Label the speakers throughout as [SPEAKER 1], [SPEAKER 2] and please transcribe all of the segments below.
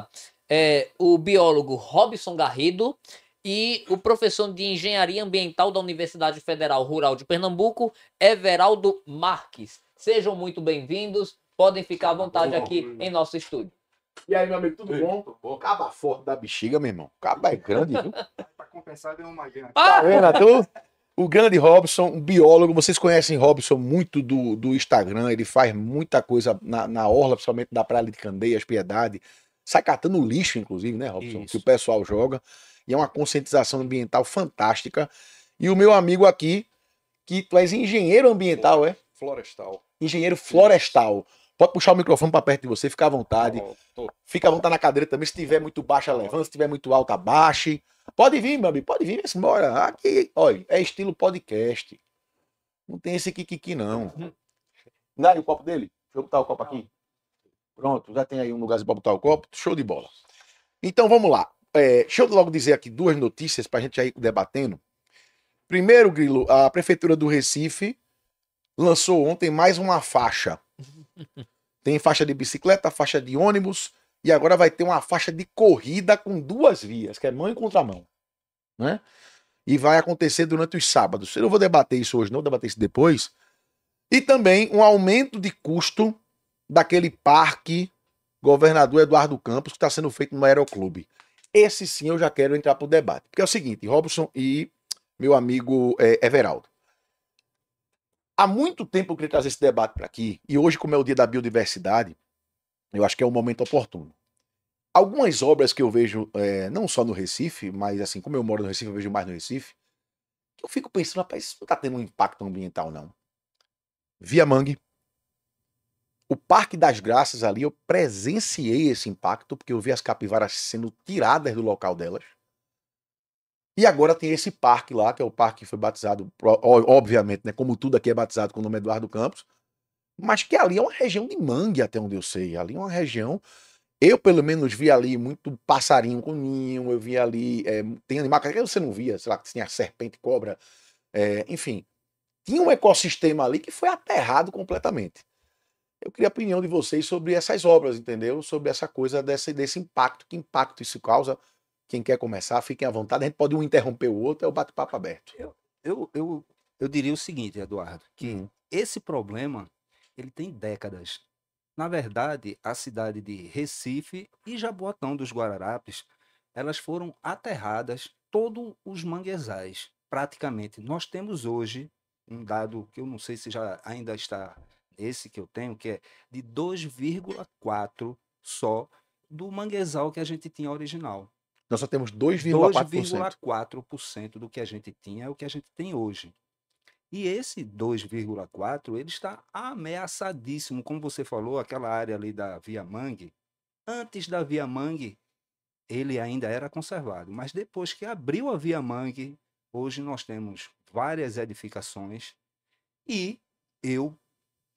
[SPEAKER 1] Tá. é, o biólogo Robson Garrido e o professor de Engenharia Ambiental da Universidade Federal Rural de Pernambuco, Everaldo Marques. Sejam muito bem-vindos, podem ficar à vontade aqui em nosso estúdio. E aí, meu amigo,
[SPEAKER 2] tudo bom? bom? Caba forte da bexiga, meu irmão. Caba é grande, viu?
[SPEAKER 3] pra compensar, deu uma grana. Ah!
[SPEAKER 1] Tá vendo, tu?
[SPEAKER 2] O grande Robson, um biólogo, vocês conhecem Robson muito do, do Instagram, ele faz muita coisa na, na orla, principalmente da Praia de Candeias, Piedade, sai catando lixo, inclusive, né, Robson? Isso. Que o pessoal joga. E é uma conscientização ambiental fantástica. E o meu amigo aqui, que tu és engenheiro ambiental, é?
[SPEAKER 4] Flore... é? Florestal.
[SPEAKER 2] Engenheiro florestal. Isso. Pode puxar o microfone para perto de você, fica à vontade. tô... Fica à vontade na cadeira também. Se tiver muito baixa, levanta. Se tiver muito alta, baixe. Pode vir, meu amigo, pode vir, se mora Aqui, olha, é estilo podcast. Não tem esse kikiki, não. Hum. Dá aí o copo dele? Deixa eu botar o copo aqui. Pronto, já tem aí um lugarzinho para botar o copo. Show de bola. Então vamos lá. É, deixa eu logo dizer aqui duas notícias para a gente aí debatendo. Primeiro, Grilo, a Prefeitura do Recife lançou ontem mais uma faixa. Tem faixa de bicicleta, faixa de ônibus e agora vai ter uma faixa de corrida com duas vias, que é mão e contramão. Né? E vai acontecer durante os sábados. Eu não vou debater isso hoje, não, vou debater isso depois. E também um aumento de custo daquele parque governador Eduardo Campos que está sendo feito no Aeroclube. Esse sim eu já quero entrar para o debate. Porque é o seguinte, Robson e meu amigo é, Everaldo. Há muito tempo eu queria trazer esse debate para aqui, e hoje, como é o dia da biodiversidade, eu acho que é um momento oportuno. Algumas obras que eu vejo, é, não só no Recife, mas assim, como eu moro no Recife, eu vejo mais no Recife, eu fico pensando, rapaz, isso não está tendo um impacto ambiental, não. Via Mangue, o Parque das Graças ali, eu presenciei esse impacto, porque eu vi as capivaras sendo tiradas do local delas. E agora tem esse parque lá, que é o parque que foi batizado, obviamente, né? Como tudo aqui é batizado com o nome Eduardo Campos. Mas que ali é uma região de mangue, até onde eu sei. Ali é uma região. Eu, pelo menos, vi ali muito passarinho com ninho, eu vi ali. É, tem animal que você não via, sei lá, que tinha serpente, cobra, é, enfim. Tinha um ecossistema ali que foi aterrado completamente. Eu queria a opinião de vocês sobre essas obras, entendeu? Sobre essa coisa desse, desse impacto, que impacto isso causa. Quem quer começar, fiquem à vontade. A gente pode um interromper o outro, é o bate-papo aberto. Eu, eu, eu, eu, diria o seguinte, Eduardo, que hum. esse problema
[SPEAKER 3] ele tem décadas. Na verdade, a cidade de Recife e Jaboatão dos Guararapes, elas foram aterradas todos os manguezais, praticamente. Nós temos hoje um dado que eu não sei se já ainda está esse que eu tenho, que é de 2,4 só do manguezal que a gente tinha original.
[SPEAKER 2] Nós só temos 2,4%.
[SPEAKER 3] 2,4% do que a gente tinha é o que a gente tem hoje. E esse 2,4% ele está ameaçadíssimo, como você falou, aquela área ali da Via Mangue. Antes da Via Mangue, ele ainda era conservado, mas depois que abriu a Via Mangue, hoje nós temos várias edificações e eu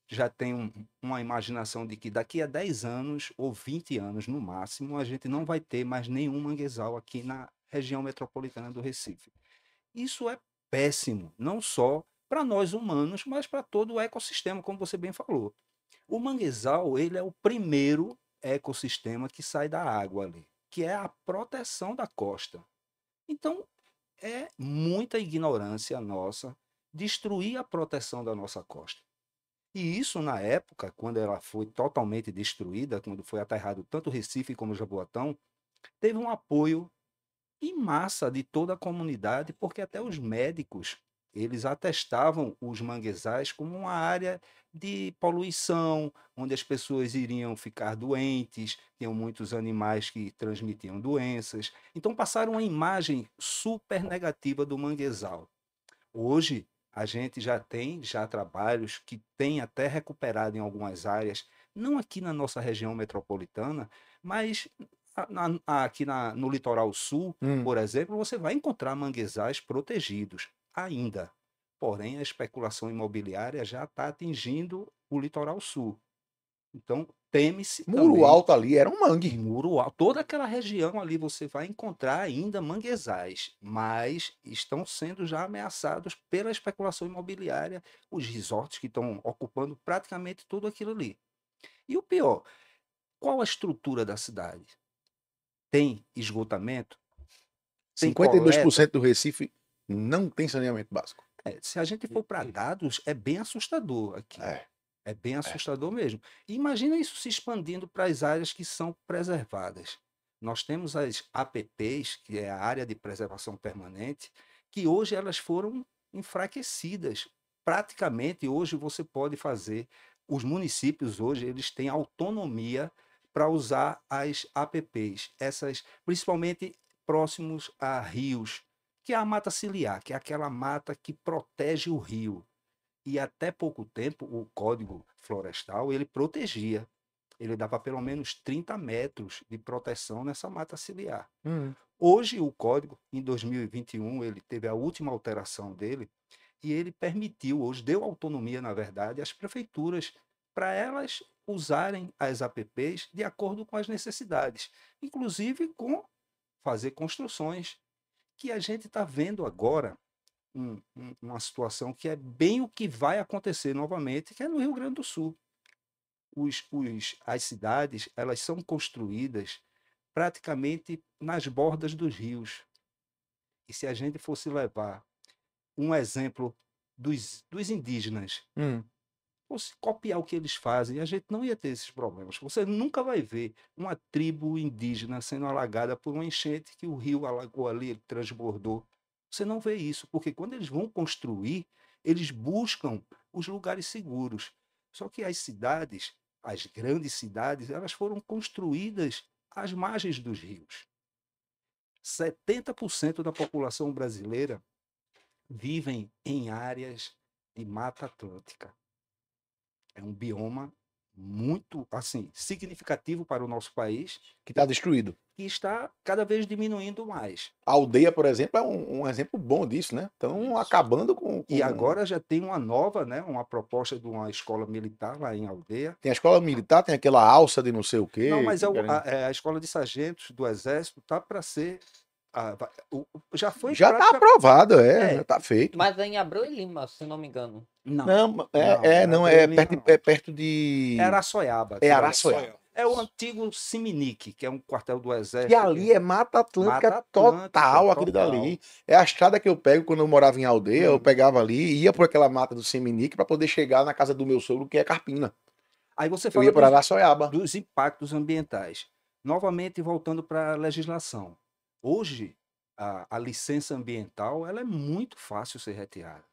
[SPEAKER 3] já tem um, uma imaginação de que daqui a 10 anos ou 20 anos no máximo, a gente não vai ter mais nenhum manguezal aqui na região metropolitana do Recife. Isso é péssimo, não só para nós humanos, mas para todo o ecossistema, como você bem falou. O manguezal, ele é o primeiro ecossistema que sai da água ali, que é a proteção da costa. Então, é muita ignorância nossa destruir a proteção da nossa costa. E isso na época, quando ela foi totalmente destruída, quando foi aterrado tanto Recife como Jaboatão, teve um apoio em massa de toda a comunidade, porque até os médicos eles atestavam os manguezais como uma área de poluição, onde as pessoas iriam ficar doentes, tinham muitos animais que transmitiam doenças. Então passaram uma imagem super negativa do manguezal. Hoje, a gente já tem já trabalhos que tem até recuperado em algumas áreas, não aqui na nossa região metropolitana, mas na, na, aqui na, no litoral sul, hum. por exemplo, você vai encontrar manguezais protegidos ainda. Porém, a especulação imobiliária já está atingindo o litoral sul. Então, teme-se. Muro também. alto ali era um mangue. Muro alto. Toda aquela região ali você vai encontrar ainda manguezais, mas estão sendo já ameaçados pela especulação imobiliária, os resorts que estão ocupando praticamente tudo aquilo ali. E o pior, qual a estrutura da cidade? Tem esgotamento?
[SPEAKER 2] Tem 52% coleta? do Recife
[SPEAKER 3] não tem saneamento básico. É, se a gente for para dados, é bem assustador aqui. É. É bem é. assustador é. mesmo. imagina isso se expandindo para as áreas que são preservadas. Nós temos as APPs, que é a área de preservação permanente, que hoje elas foram enfraquecidas. Praticamente hoje você pode fazer, os municípios hoje eles têm autonomia para usar as APPs, essas principalmente próximos a rios, que é a mata ciliar, que é aquela mata que protege o rio e até pouco tempo o Código Florestal ele protegia. Ele dava pelo menos 30 metros de proteção nessa mata ciliar. Uhum. Hoje o código, em 2021, ele teve a última alteração dele e ele permitiu, hoje deu autonomia, na verdade, às prefeituras para elas usarem as APPs de acordo com as necessidades, inclusive com fazer construções que a gente está vendo agora um, uma situação que é bem o que vai acontecer novamente, que é no Rio Grande do Sul. Os, os, as cidades elas são construídas praticamente nas bordas dos rios. E se a gente fosse levar um exemplo dos, dos indígenas, hum. fosse copiar o que eles fazem, a gente não ia ter esses problemas. Você nunca vai ver uma tribo indígena sendo alagada por uma enchente que o rio alagou ali, transbordou. Você não vê isso, porque quando eles vão construir, eles buscam os lugares seguros. Só que as cidades, as grandes cidades, elas foram construídas às margens dos rios. 70% da população brasileira vivem em áreas de Mata Atlântica. É um bioma muito assim significativo para o nosso país que está destruído e está cada vez diminuindo mais a aldeia por exemplo é um, um exemplo bom disso né estão acabando
[SPEAKER 2] com, com, e agora
[SPEAKER 3] já tem uma nova né uma proposta de uma escola militar
[SPEAKER 2] lá em aldeia tem a escola militar tem aquela alça de não sei o quê não mas é, o, a,
[SPEAKER 3] é a escola de sargentos do exército tá para ser já foi. Já está prática... aprovado, é, é. já
[SPEAKER 2] está feito.
[SPEAKER 1] Mas é em Abreu e Lima, se não me engano. Não, não
[SPEAKER 3] é, não, é, não, é, perto,
[SPEAKER 2] não. é perto de. É Araçoiaba. É, é Araçoiaba.
[SPEAKER 1] É o antigo Siminique, que é um quartel
[SPEAKER 3] do exército. E ali
[SPEAKER 2] é Mata Atlântica, Mata Atlântica total, aquele dali. É a estrada que eu pego quando eu morava em aldeia, hum. eu pegava ali e ia por aquela mata do Siminique para poder chegar na casa do meu sogro, que é Carpina. Aí você fala eu ia para Araçoiaba.
[SPEAKER 3] dos impactos ambientais. Novamente voltando para a legislação. Hoje, a, a licença ambiental ela é muito fácil ser retirada.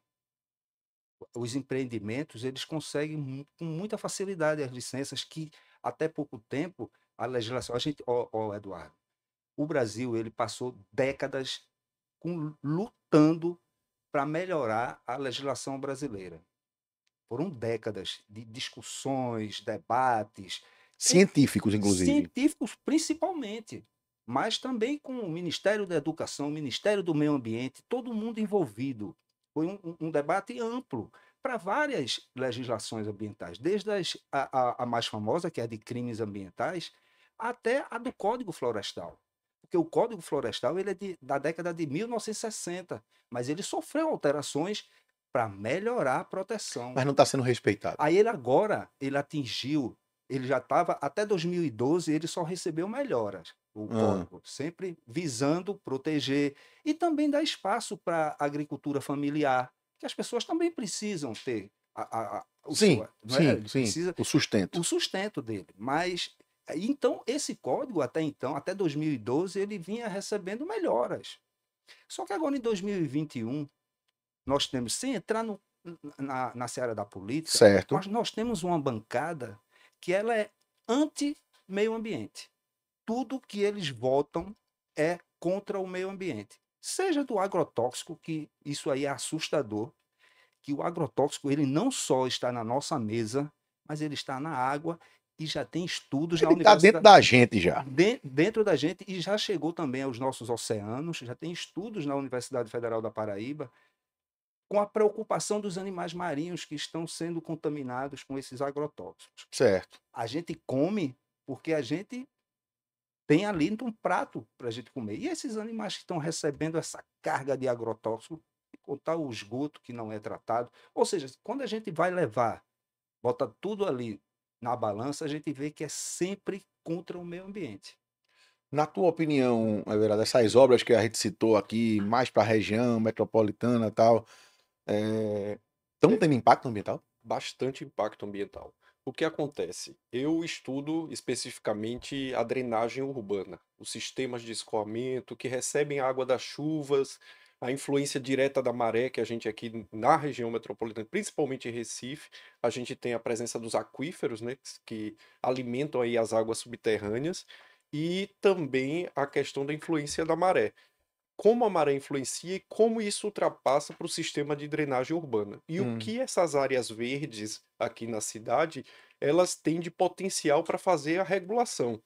[SPEAKER 3] Os empreendimentos eles conseguem com muita facilidade as licenças que até pouco tempo a legislação. A gente, ó, Eduardo, o Brasil ele passou décadas com, lutando para melhorar a legislação brasileira. Foram décadas de discussões, debates.
[SPEAKER 2] Científicos,
[SPEAKER 3] inclusive. Científicos, principalmente mas também com o Ministério da Educação, o Ministério do Meio Ambiente, todo mundo envolvido. Foi um, um debate amplo para várias legislações ambientais, desde as, a, a, a mais famosa, que é a de crimes ambientais, até a do Código Florestal. Porque o Código Florestal ele é de, da década de 1960, mas ele sofreu alterações para melhorar a proteção. Mas não está
[SPEAKER 2] sendo respeitado.
[SPEAKER 3] Aí ele agora, ele atingiu, ele já estava, até 2012, ele só recebeu melhoras o código, sempre visando proteger e também dar espaço para a agricultura familiar, que as pessoas também precisam ter a, a, o, sim, sua, é? sim, é? Precisa,
[SPEAKER 2] o sustento.
[SPEAKER 3] O sustento dele. Mas eh, então esse código até então, até 2012, ele vinha recebendo melhoras. Só que agora em 2021 nós temos, sem entrar no, na, na seara da política, certo. Nós, nós temos uma bancada que ela é anti meio ambiente tudo que eles votam é contra o meio ambiente. Seja do agrotóxico, que isso aí é assustador, que o agrotóxico ele não só está na nossa mesa, mas ele está na água e já tem estudos ele tá na universidade. Está dentro da
[SPEAKER 2] gente já.
[SPEAKER 3] De, dentro da gente e já chegou também aos nossos oceanos, já tem estudos na Universidade Federal da Paraíba com a preocupação dos animais marinhos que estão sendo contaminados com esses agrotóxicos.
[SPEAKER 2] Certo. A
[SPEAKER 3] gente come porque a gente tem ali então, um prato para a gente comer. E esses animais que estão recebendo essa carga de agrotóxico, contar o esgoto que não é tratado. Ou seja, quando a gente vai levar, bota tudo ali na balança, a gente vê que é sempre contra o meio ambiente.
[SPEAKER 2] Na tua opinião, essas obras que a gente citou aqui, mais para a região metropolitana e tal, estão eh, é... tendo impacto ambiental?
[SPEAKER 4] Bastante impacto ambiental. O que acontece? Eu estudo especificamente a drenagem urbana, os sistemas de escoamento que recebem água das chuvas, a influência direta da maré, que a gente aqui na região metropolitana, principalmente em Recife, a gente tem a presença dos aquíferos, né, que alimentam aí as águas subterrâneas, e também a questão da influência da maré como a maré influencia e como isso ultrapassa para o sistema de drenagem urbana. E hum. o que essas áreas verdes aqui na cidade, elas têm de potencial para fazer a regulação.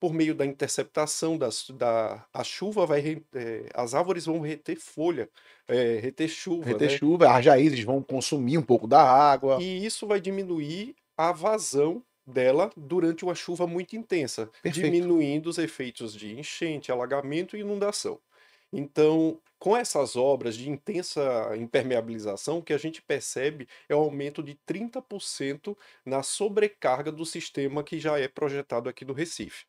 [SPEAKER 4] Por meio da interceptação das, da a chuva, vai é, as árvores vão reter folha, é, reter chuva. Reter né?
[SPEAKER 2] chuva, as raízes vão consumir um pouco da água.
[SPEAKER 4] E isso vai diminuir a vazão dela durante uma chuva muito intensa, Perfeito. diminuindo os efeitos de enchente, alagamento e inundação. Então, com essas obras de intensa impermeabilização, o que a gente percebe é o um aumento de 30% na sobrecarga do sistema que já é projetado aqui do Recife.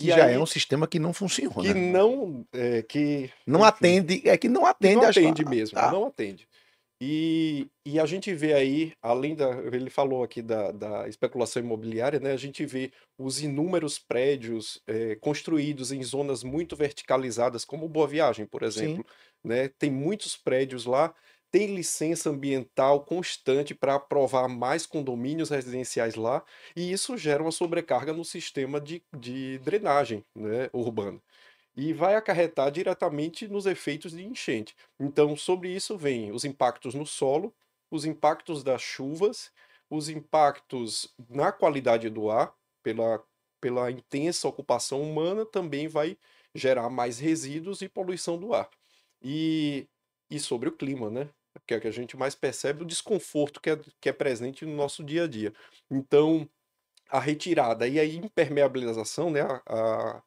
[SPEAKER 4] Que já é aí, é um
[SPEAKER 2] sistema que não funciona. Que né? não. É, que, não enfim, atende. É que não atende Não atende
[SPEAKER 4] mesmo, ah. não atende. E, e a gente vê aí, além da. Ele falou aqui da, da especulação imobiliária, né? A gente vê os inúmeros prédios é, construídos em zonas muito verticalizadas, como Boa Viagem, por exemplo. Né? Tem muitos prédios lá, tem licença ambiental constante para aprovar mais condomínios residenciais lá, e isso gera uma sobrecarga no sistema de, de drenagem né, urbana e vai acarretar diretamente nos efeitos de enchente. Então, sobre isso vem os impactos no solo, os impactos das chuvas, os impactos na qualidade do ar, pela, pela intensa ocupação humana, também vai gerar mais resíduos e poluição do ar. E, e sobre o clima, né? Que é que a gente mais percebe o desconforto que é, que é presente no nosso dia a dia. Então, a retirada e a impermeabilização, né? a, a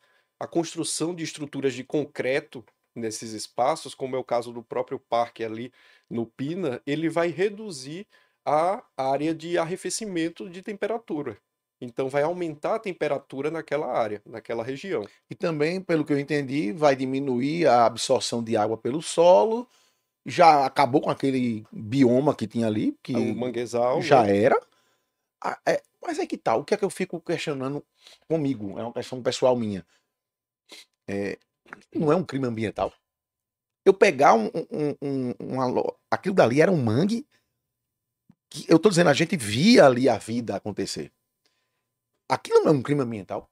[SPEAKER 4] a construção de estruturas de concreto nesses espaços, como é o caso do próprio parque ali no Pina, ele vai reduzir a área de arrefecimento de temperatura. Então vai aumentar a temperatura naquela área, naquela região. E
[SPEAKER 2] também, pelo que eu entendi, vai diminuir a absorção de água pelo solo. Já acabou com aquele bioma que tinha ali, que o
[SPEAKER 4] manguezal já né? era.
[SPEAKER 2] Ah, é, mas é que tal? Tá, o que é que eu fico questionando comigo? É uma questão pessoal minha é, não é um crime ambiental. Eu pegar um, um, um, um aquilo dali era um mangue que eu tô dizendo, a gente via ali a vida acontecer. Aquilo não é um crime ambiental.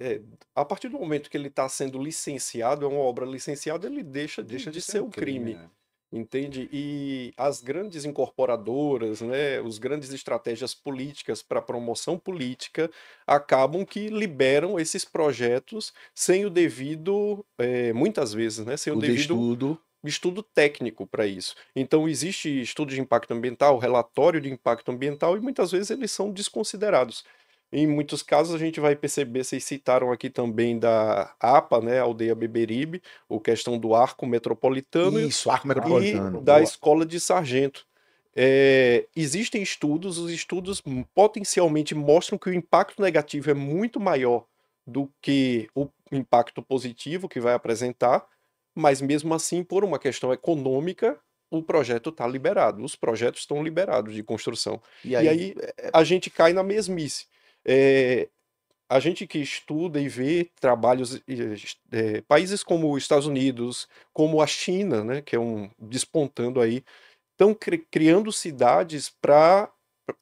[SPEAKER 4] É, a partir do momento que ele está sendo licenciado, é uma obra licenciada, ele deixa, deixa de, de ser é um crime. crime. Né? entende? E as grandes incorporadoras, né, os grandes estratégias políticas para promoção política acabam que liberam esses projetos sem o devido, é, muitas vezes, né, sem o, o devido estudo estudo técnico para isso. Então existe estudo de impacto ambiental, relatório de impacto ambiental e muitas vezes eles são desconsiderados. Em muitos casos a gente vai perceber, vocês citaram aqui também da APA, né, Aldeia Beberibe, o questão do arco metropolitano. Isso, arco metropolitano. E da Boa. escola de sargento. É, existem estudos, os estudos potencialmente mostram que o impacto negativo é muito maior do que o impacto positivo que vai apresentar, mas mesmo assim, por uma questão econômica, o projeto está liberado, os projetos estão liberados de construção. E aí, e aí a gente cai na mesmice é, a gente que estuda e vê trabalhos, é, países como os Estados Unidos, como a China, né, que é um despontando aí, estão criando cidades para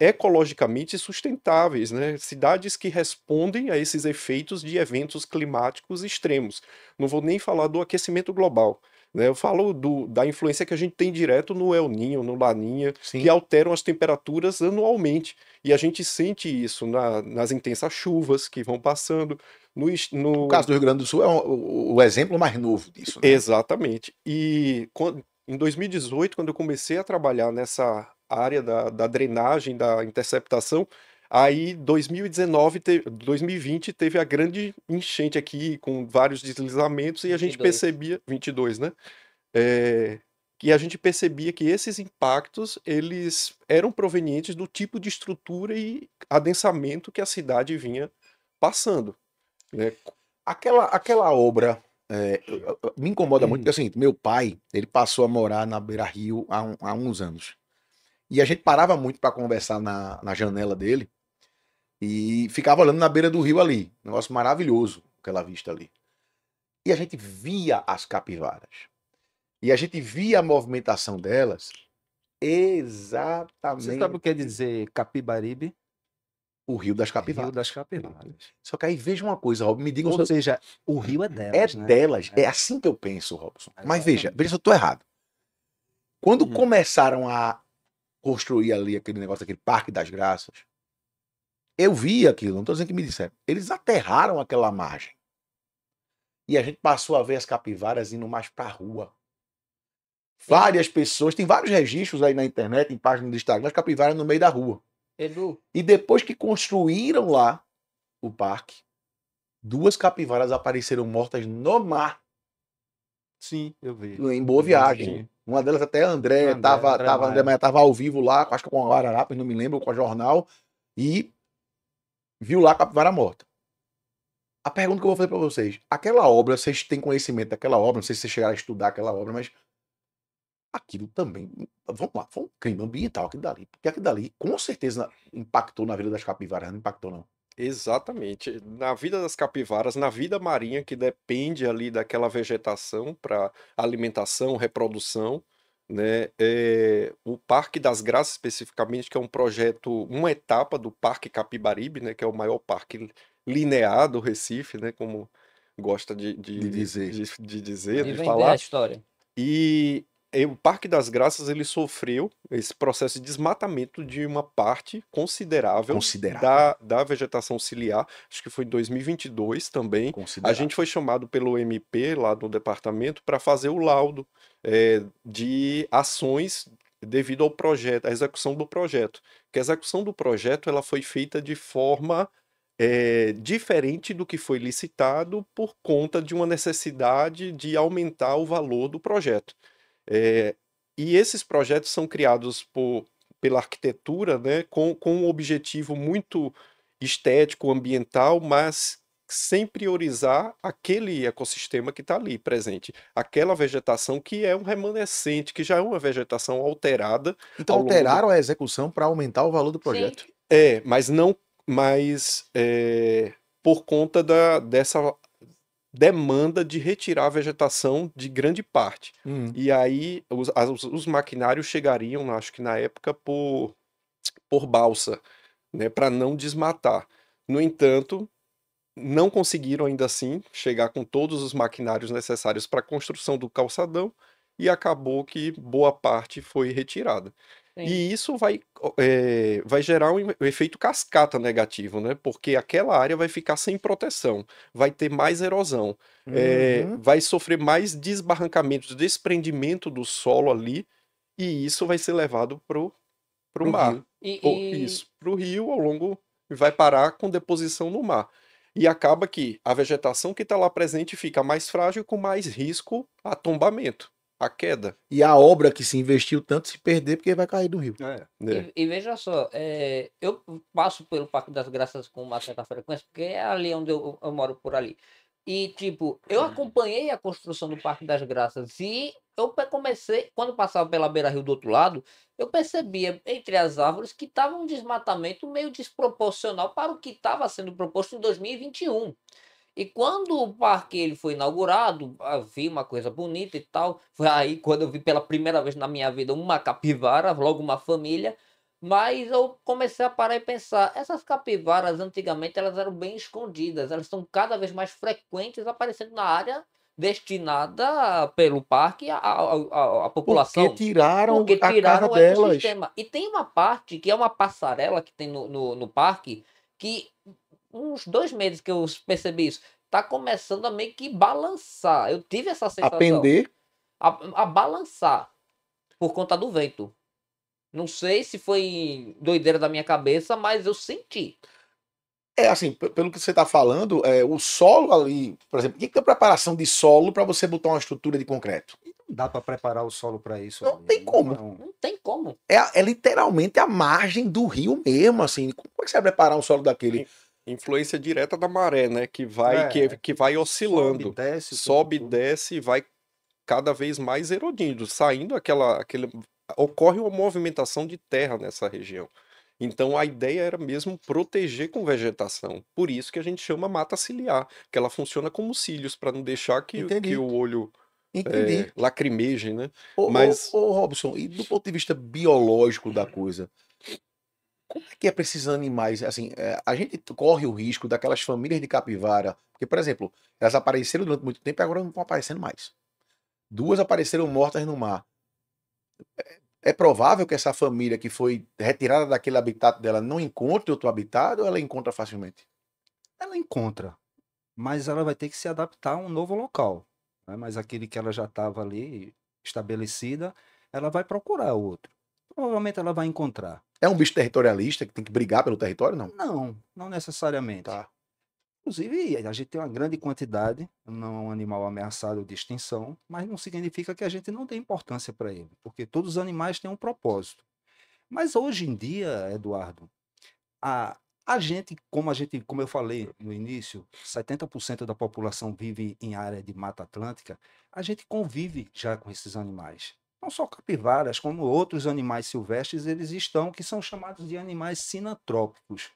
[SPEAKER 4] ecologicamente sustentáveis, né? cidades que respondem a esses efeitos de eventos climáticos extremos. Não vou nem falar do aquecimento global, né? Eu falo do, da influência que a gente tem direto no El Ninho, no Laninha, Sim. que alteram as temperaturas anualmente. E a gente sente isso na, nas intensas chuvas que vão passando. No, no... caso do Rio Grande do Sul é o, o, exemplo mais novo disso. Né? Exatamente. E quando, em 2018, quando eu comecei a trabalhar nessa área da, da drenagem, da interceptação, Aí 2019, te... 2020 teve a grande enchente aqui com vários deslizamentos e a gente 22. percebia 22, né? É, e a gente percebia que esses impactos eles eram provenientes do tipo de estrutura e adensamento que a cidade vinha passando. Né? Aquela,
[SPEAKER 2] aquela obra é, me incomoda hum. muito, porque assim, meu pai ele passou a morar na Beira Rio há, há uns anos. E a gente parava muito para conversar na, na janela dele, e ficava olhando na beira do rio ali. Um negócio maravilhoso, aquela vista ali. E a gente via as capivaras. E a gente via a movimentação delas exatamente. Você sabe o que quer é dizer capibaribe? O rio das capivaras. Rio das capivaras. Só que aí veja uma coisa, Robson, me diga. Ou se... seja, o rio é delas. É né? delas. É. é. assim que eu penso, Robson. Mas veja, veja se eu estou errado. Quando hum. começaram a construir ali aquele negócio, aquele Parque das Graças, eu vi aquilo, não estou dizendo que me disseram. Eles aterraram aquela margem. E a gente passou a ver as capivaras indo mais para a rua. Várias pessoas, tem vários registros aí na internet, em páginas do Instagram, as capivaras no meio da rua. Edu. E depois que construíram lá o parque, duas capivaras apareceram mortas no mar. Sim,
[SPEAKER 3] eu vi. Em boa viagem.
[SPEAKER 2] Uma delas até a André, estava André, tava, André, tava, André, Maia. Maia, tava ao vivo lá, acho que com a Ararapes, não me lembro, com a Jornal. E viu lá a capivara morta. A pergunta que eu vou fazer para vocês: aquela obra, vocês têm conhecimento daquela obra, não sei se vocês chegaram a estudar aquela obra, mas aquilo também, vamos lá, foi um crime ambiental aquilo dali, porque aquilo dali com certeza impactou na vida das capivaras, não impactou não.
[SPEAKER 4] Exatamente. Na vida das capivaras, na vida marinha, que depende ali daquela vegetação para alimentação, reprodução, né, é, o Parque das Graças especificamente, que é um projeto, uma etapa do Parque Capibaribe, né, que é o maior parque linear do Recife, né, como gosta de, de, de dizer, de, de dizer, de, de falar. a história. E o Parque das Graças ele sofreu esse processo de desmatamento de uma parte considerável, considerável. Da, da vegetação ciliar, acho que foi em 2022 também. A gente foi chamado pelo MP lá do departamento para fazer o laudo é, de ações devido ao projeto, à execução do projeto. Que a execução do projeto ela foi feita de forma é, diferente do que foi licitado por conta de uma necessidade de aumentar o valor do projeto. É, e esses projetos são criados por, pela arquitetura, né, com, com um objetivo muito estético, ambiental, mas sem priorizar aquele ecossistema que está ali presente, aquela vegetação que é um remanescente, que já é uma vegetação alterada. Então alteraram
[SPEAKER 2] do... a execução para aumentar o valor do projeto.
[SPEAKER 4] Sim. É, mas não, mas é, por conta da, dessa demanda de retirar a vegetação de grande parte. Hum. E aí os, as, os, maquinários chegariam, acho que na época, por, por balsa, né, para não desmatar. No entanto, não conseguiram ainda assim chegar com todos os maquinários necessários para a construção do calçadão e acabou que boa parte foi retirada. Sim. E isso vai, é, vai gerar um efeito cascata negativo, né? Porque aquela área vai ficar sem proteção, vai ter mais erosão, eh, uhum. é, vai sofrer mais desbarrancamento, desprendimento do solo ali, e isso vai ser levado pro, pro, pro mar. E, Ou, e... Isso, pro rio ao longo, vai parar com deposição no mar. E acaba que a vegetação que está lá presente fica mais frágil, com mais risco a tombamento a queda. E a obra que se
[SPEAKER 2] investiu tanto se perder porque vai cair do rio. É. É.
[SPEAKER 1] E, e, veja só, é, eu passo pelo Parque das Graças com uma certa frequência, porque é ali onde eu, eu moro por ali. E, tipo, eu acompanhei a construção do Parque das Graças e eu comecei, quando passava pela Beira Rio do outro lado, eu percebia entre as árvores que estava um desmatamento meio desproporcional para o que estava sendo proposto em 2021. E quando o parque ele foi inaugurado, ah, vi uma coisa bonita e tal. Foi aí quando eu vi pela primeira vez na minha vida uma capivara, logo uma família. Mas eu comecei a parar e pensar, essas capivaras antigamente elas eram bem escondidas, elas são cada vez mais frequentes aparecendo na área destinada pelo parque à, à, à, população. Porque tiraram, Porque tiraram a casa delas. E tem uma parte que é uma passarela que tem no, no, no parque que uns dois meses que eu percebi isso. Tá começando a meio que balançar. Eu tive essa sensação. A pender? A, a balançar. Por conta do vento. Não sei se foi doideira da minha cabeça, mas eu senti.
[SPEAKER 2] É assim, pelo que você está falando, é, o solo ali, por exemplo, o que é preparação de solo para você botar uma estrutura de concreto? Não dá para preparar o solo para isso. Não
[SPEAKER 1] amigo. tem
[SPEAKER 4] como. Não, não tem como.
[SPEAKER 2] É, é, literalmente a margem do rio mesmo, assim. Como é que você vai preparar um solo daquele?
[SPEAKER 4] influência direta da maré, né? Que vai, é, que, que vai oscilando. Sobe, desce, sobe, tudo. desce e vai cada vez mais erodindo, saindo aquela, aquele ocorre uma movimentação de terra nessa região. Então a ideia era mesmo proteger com vegetação. Por isso que a gente chama mata ciliar, que ela funciona como cílios para não deixar que, que o olho é, lacrimeje, né? Ô, Mas
[SPEAKER 2] ô, ô, Robson, e do ponto de vista biológico da coisa, como é que é para esses animais? Assim, é, a gente corre o risco daquelas famílias de capivara, porque, por exemplo, elas apareceram durante muito tempo e agora não estão aparecendo mais. Duas apareceram mortas no mar. É, é provável que essa família que foi retirada daquele habitat dela não encontre outro habitat ou ela encontra facilmente?
[SPEAKER 4] Ela
[SPEAKER 3] encontra, mas ela vai ter que se adaptar a um novo local. Né? Mas aquele que ela já estava ali estabelecida, ela vai procurar outro. Provavelmente ela vai encontrar. É um bicho territorialista que tem que brigar pelo território, não? Não, não necessariamente. Tá. Inclusive, a gente tem uma grande quantidade, não é um animal ameaçado de extinção, mas não significa que a gente não dê importância para ele, porque todos os animais têm um propósito. Mas hoje em dia, Eduardo, a, a gente, como a gente, como eu falei no início, 70% da população vive em área de Mata Atlântica, a gente convive já com esses animais não só capivaras, como outros animais silvestres, eles estão, que são chamados de animais sinantrópicos,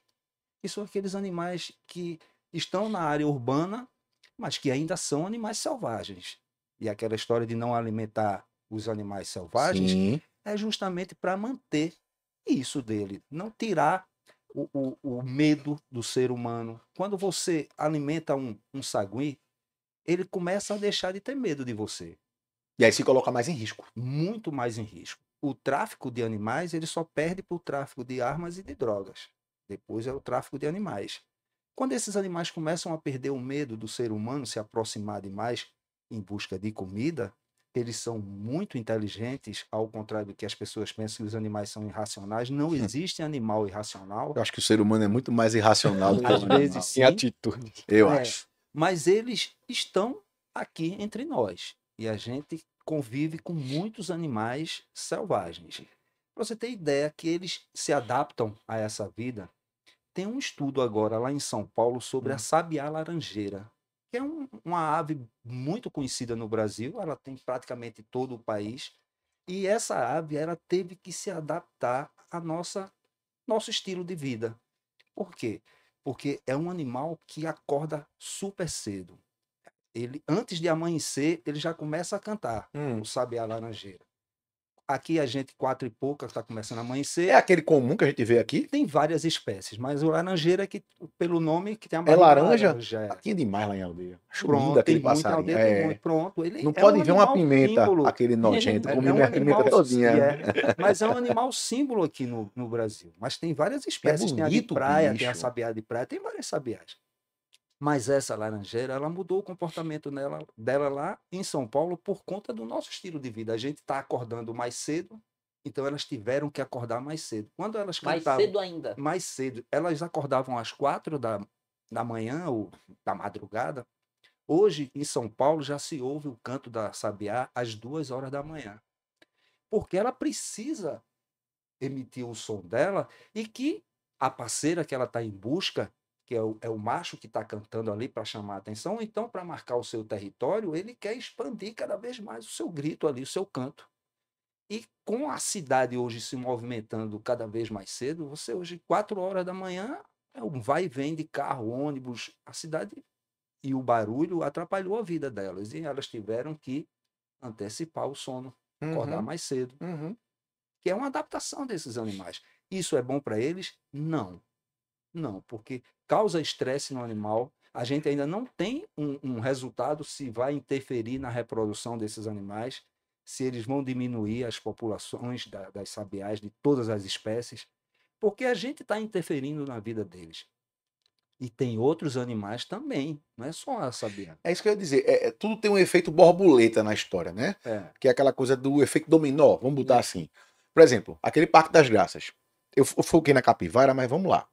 [SPEAKER 3] que são aqueles animais que estão na área urbana, mas que ainda são animais selvagens. E aquela história de não alimentar os animais selvagens Sim. é justamente para manter isso dele, não tirar o, o, o, medo do ser humano. Quando você alimenta um, um sagui, ele começa a deixar de ter medo de você. E aí se coloca mais em risco. Muito mais em risco. O tráfico de animais, ele só perde para o tráfico de armas e de drogas. Depois é o tráfico de animais. Quando esses animais começam a perder o medo do ser humano se aproximar demais em busca de comida, eles são muito inteligentes, ao contrário do que as pessoas pensam que os animais são irracionais. Não hum. existe animal irracional. Eu acho que
[SPEAKER 2] o ser humano é muito mais irracional do que Às vezes, Sim, em atitude. Eu é, acho.
[SPEAKER 3] Mas eles estão aqui entre nós. E a gente convive com muitos animais selvagens. Para você ter ideia que eles se adaptam a essa vida, tem um estudo agora lá em São Paulo sobre a hum. sabiá laranjeira, que é um, uma ave muito conhecida no Brasil, ela tem praticamente todo o país. E essa ave ela teve que se adaptar a nossa nosso estilo de vida. Por quê? Porque é um animal que acorda super cedo ele antes de amanhecer, ele já começa a cantar hum. o Sabiá Laranjeira. Aqui a gente, quatro e pouca, está começando a amanhecer. É aquele comum que a gente vê aqui? Tem várias espécies, mas o laranjeira, é que, pelo nome, que tem a É laranja? laranja.
[SPEAKER 2] Aqui é demais lá em aldeia. pronto, aquele passarinho. Aldeia, é. muito, pronto. Ele Não é pode um ver uma pimenta, símbolo. aquele nojento, é, comendo é um é a pimenta todinha. É, mas é um
[SPEAKER 3] animal símbolo aqui no, no Brasil. Mas tem várias é espécies. É bonito, tem a de praia, bicho. tem a sabiá de praia, tem várias sabiás. Mas essa laranjeira, ela mudou o comportamento nela, dela lá em São Paulo por conta do nosso estilo de vida. A gente está acordando mais cedo, então elas tiveram que acordar mais cedo. Quando elas cantavam. Mais cedo ainda. Mais cedo. Elas acordavam às quatro da, da manhã ou da madrugada. Hoje, em São Paulo, já se ouve o canto da Sabiá às duas horas da manhã. Porque ela precisa emitir o som dela e que a parceira que ela está em busca que é o, é o macho que está cantando ali para chamar a atenção, ou então para marcar o seu território, ele quer expandir cada vez mais o seu grito ali, o seu canto. E com a cidade hoje se movimentando cada vez mais cedo, você hoje, quatro horas da manhã, é um vai e vem de carro, ônibus. A cidade e o barulho atrapalhou a vida delas. E elas tiveram que antecipar o sono,
[SPEAKER 4] uhum. acordar mais
[SPEAKER 3] cedo. Uhum. Que é uma adaptação desses animais. Isso é bom para eles? Não. Não, porque causa estresse no animal. A gente ainda não tem um, um resultado se vai interferir na reprodução desses animais, se eles vão diminuir as populações da, das sabiás de todas as espécies, porque a gente está interferindo na vida deles. E tem outros animais também, não é só a sabiá.
[SPEAKER 2] É isso que eu ia dizer. É, é, tudo tem um efeito borboleta na história, né? É. Que é aquela coisa do efeito dominó, vamos botar é. assim. Por exemplo, aquele Parque das Graças. Eu foquei na capivara, mas vamos lá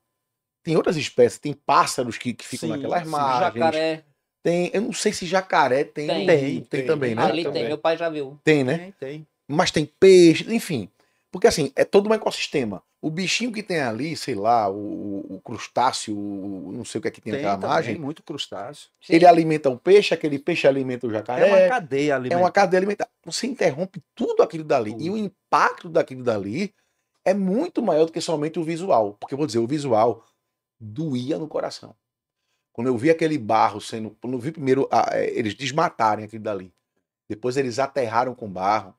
[SPEAKER 2] tem outras espécies, tem pássaros que, que ficam naquelas margens. Jacaré. Tem, eu não sei se
[SPEAKER 1] jacaré tem. Tem, tem, tem, tem também, né? Ali também. tem, meu pai já viu. Tem, né? Tem,
[SPEAKER 2] Mas tem peixe, enfim. Porque assim, é todo um ecossistema. O bichinho que tem ali, sei lá, o, o crustáceo, o, não sei o que é que tem, tem naquela margem. Tem
[SPEAKER 3] muito crustáceo. Ele
[SPEAKER 2] alimenta o peixe, aquele peixe alimenta o jacaré. É uma cadeia alimentar. É uma cadeia alimentar. Você interrompe tudo aquilo dali. E o impacto daquilo dali é muito maior do que somente o visual. Porque eu vou dizer, o visual doía no coração. Quando eu vi aquele barro sendo. Quando eu vi primeiro é, eles desmatarem aquilo dali. Depois eles aterraram com barro.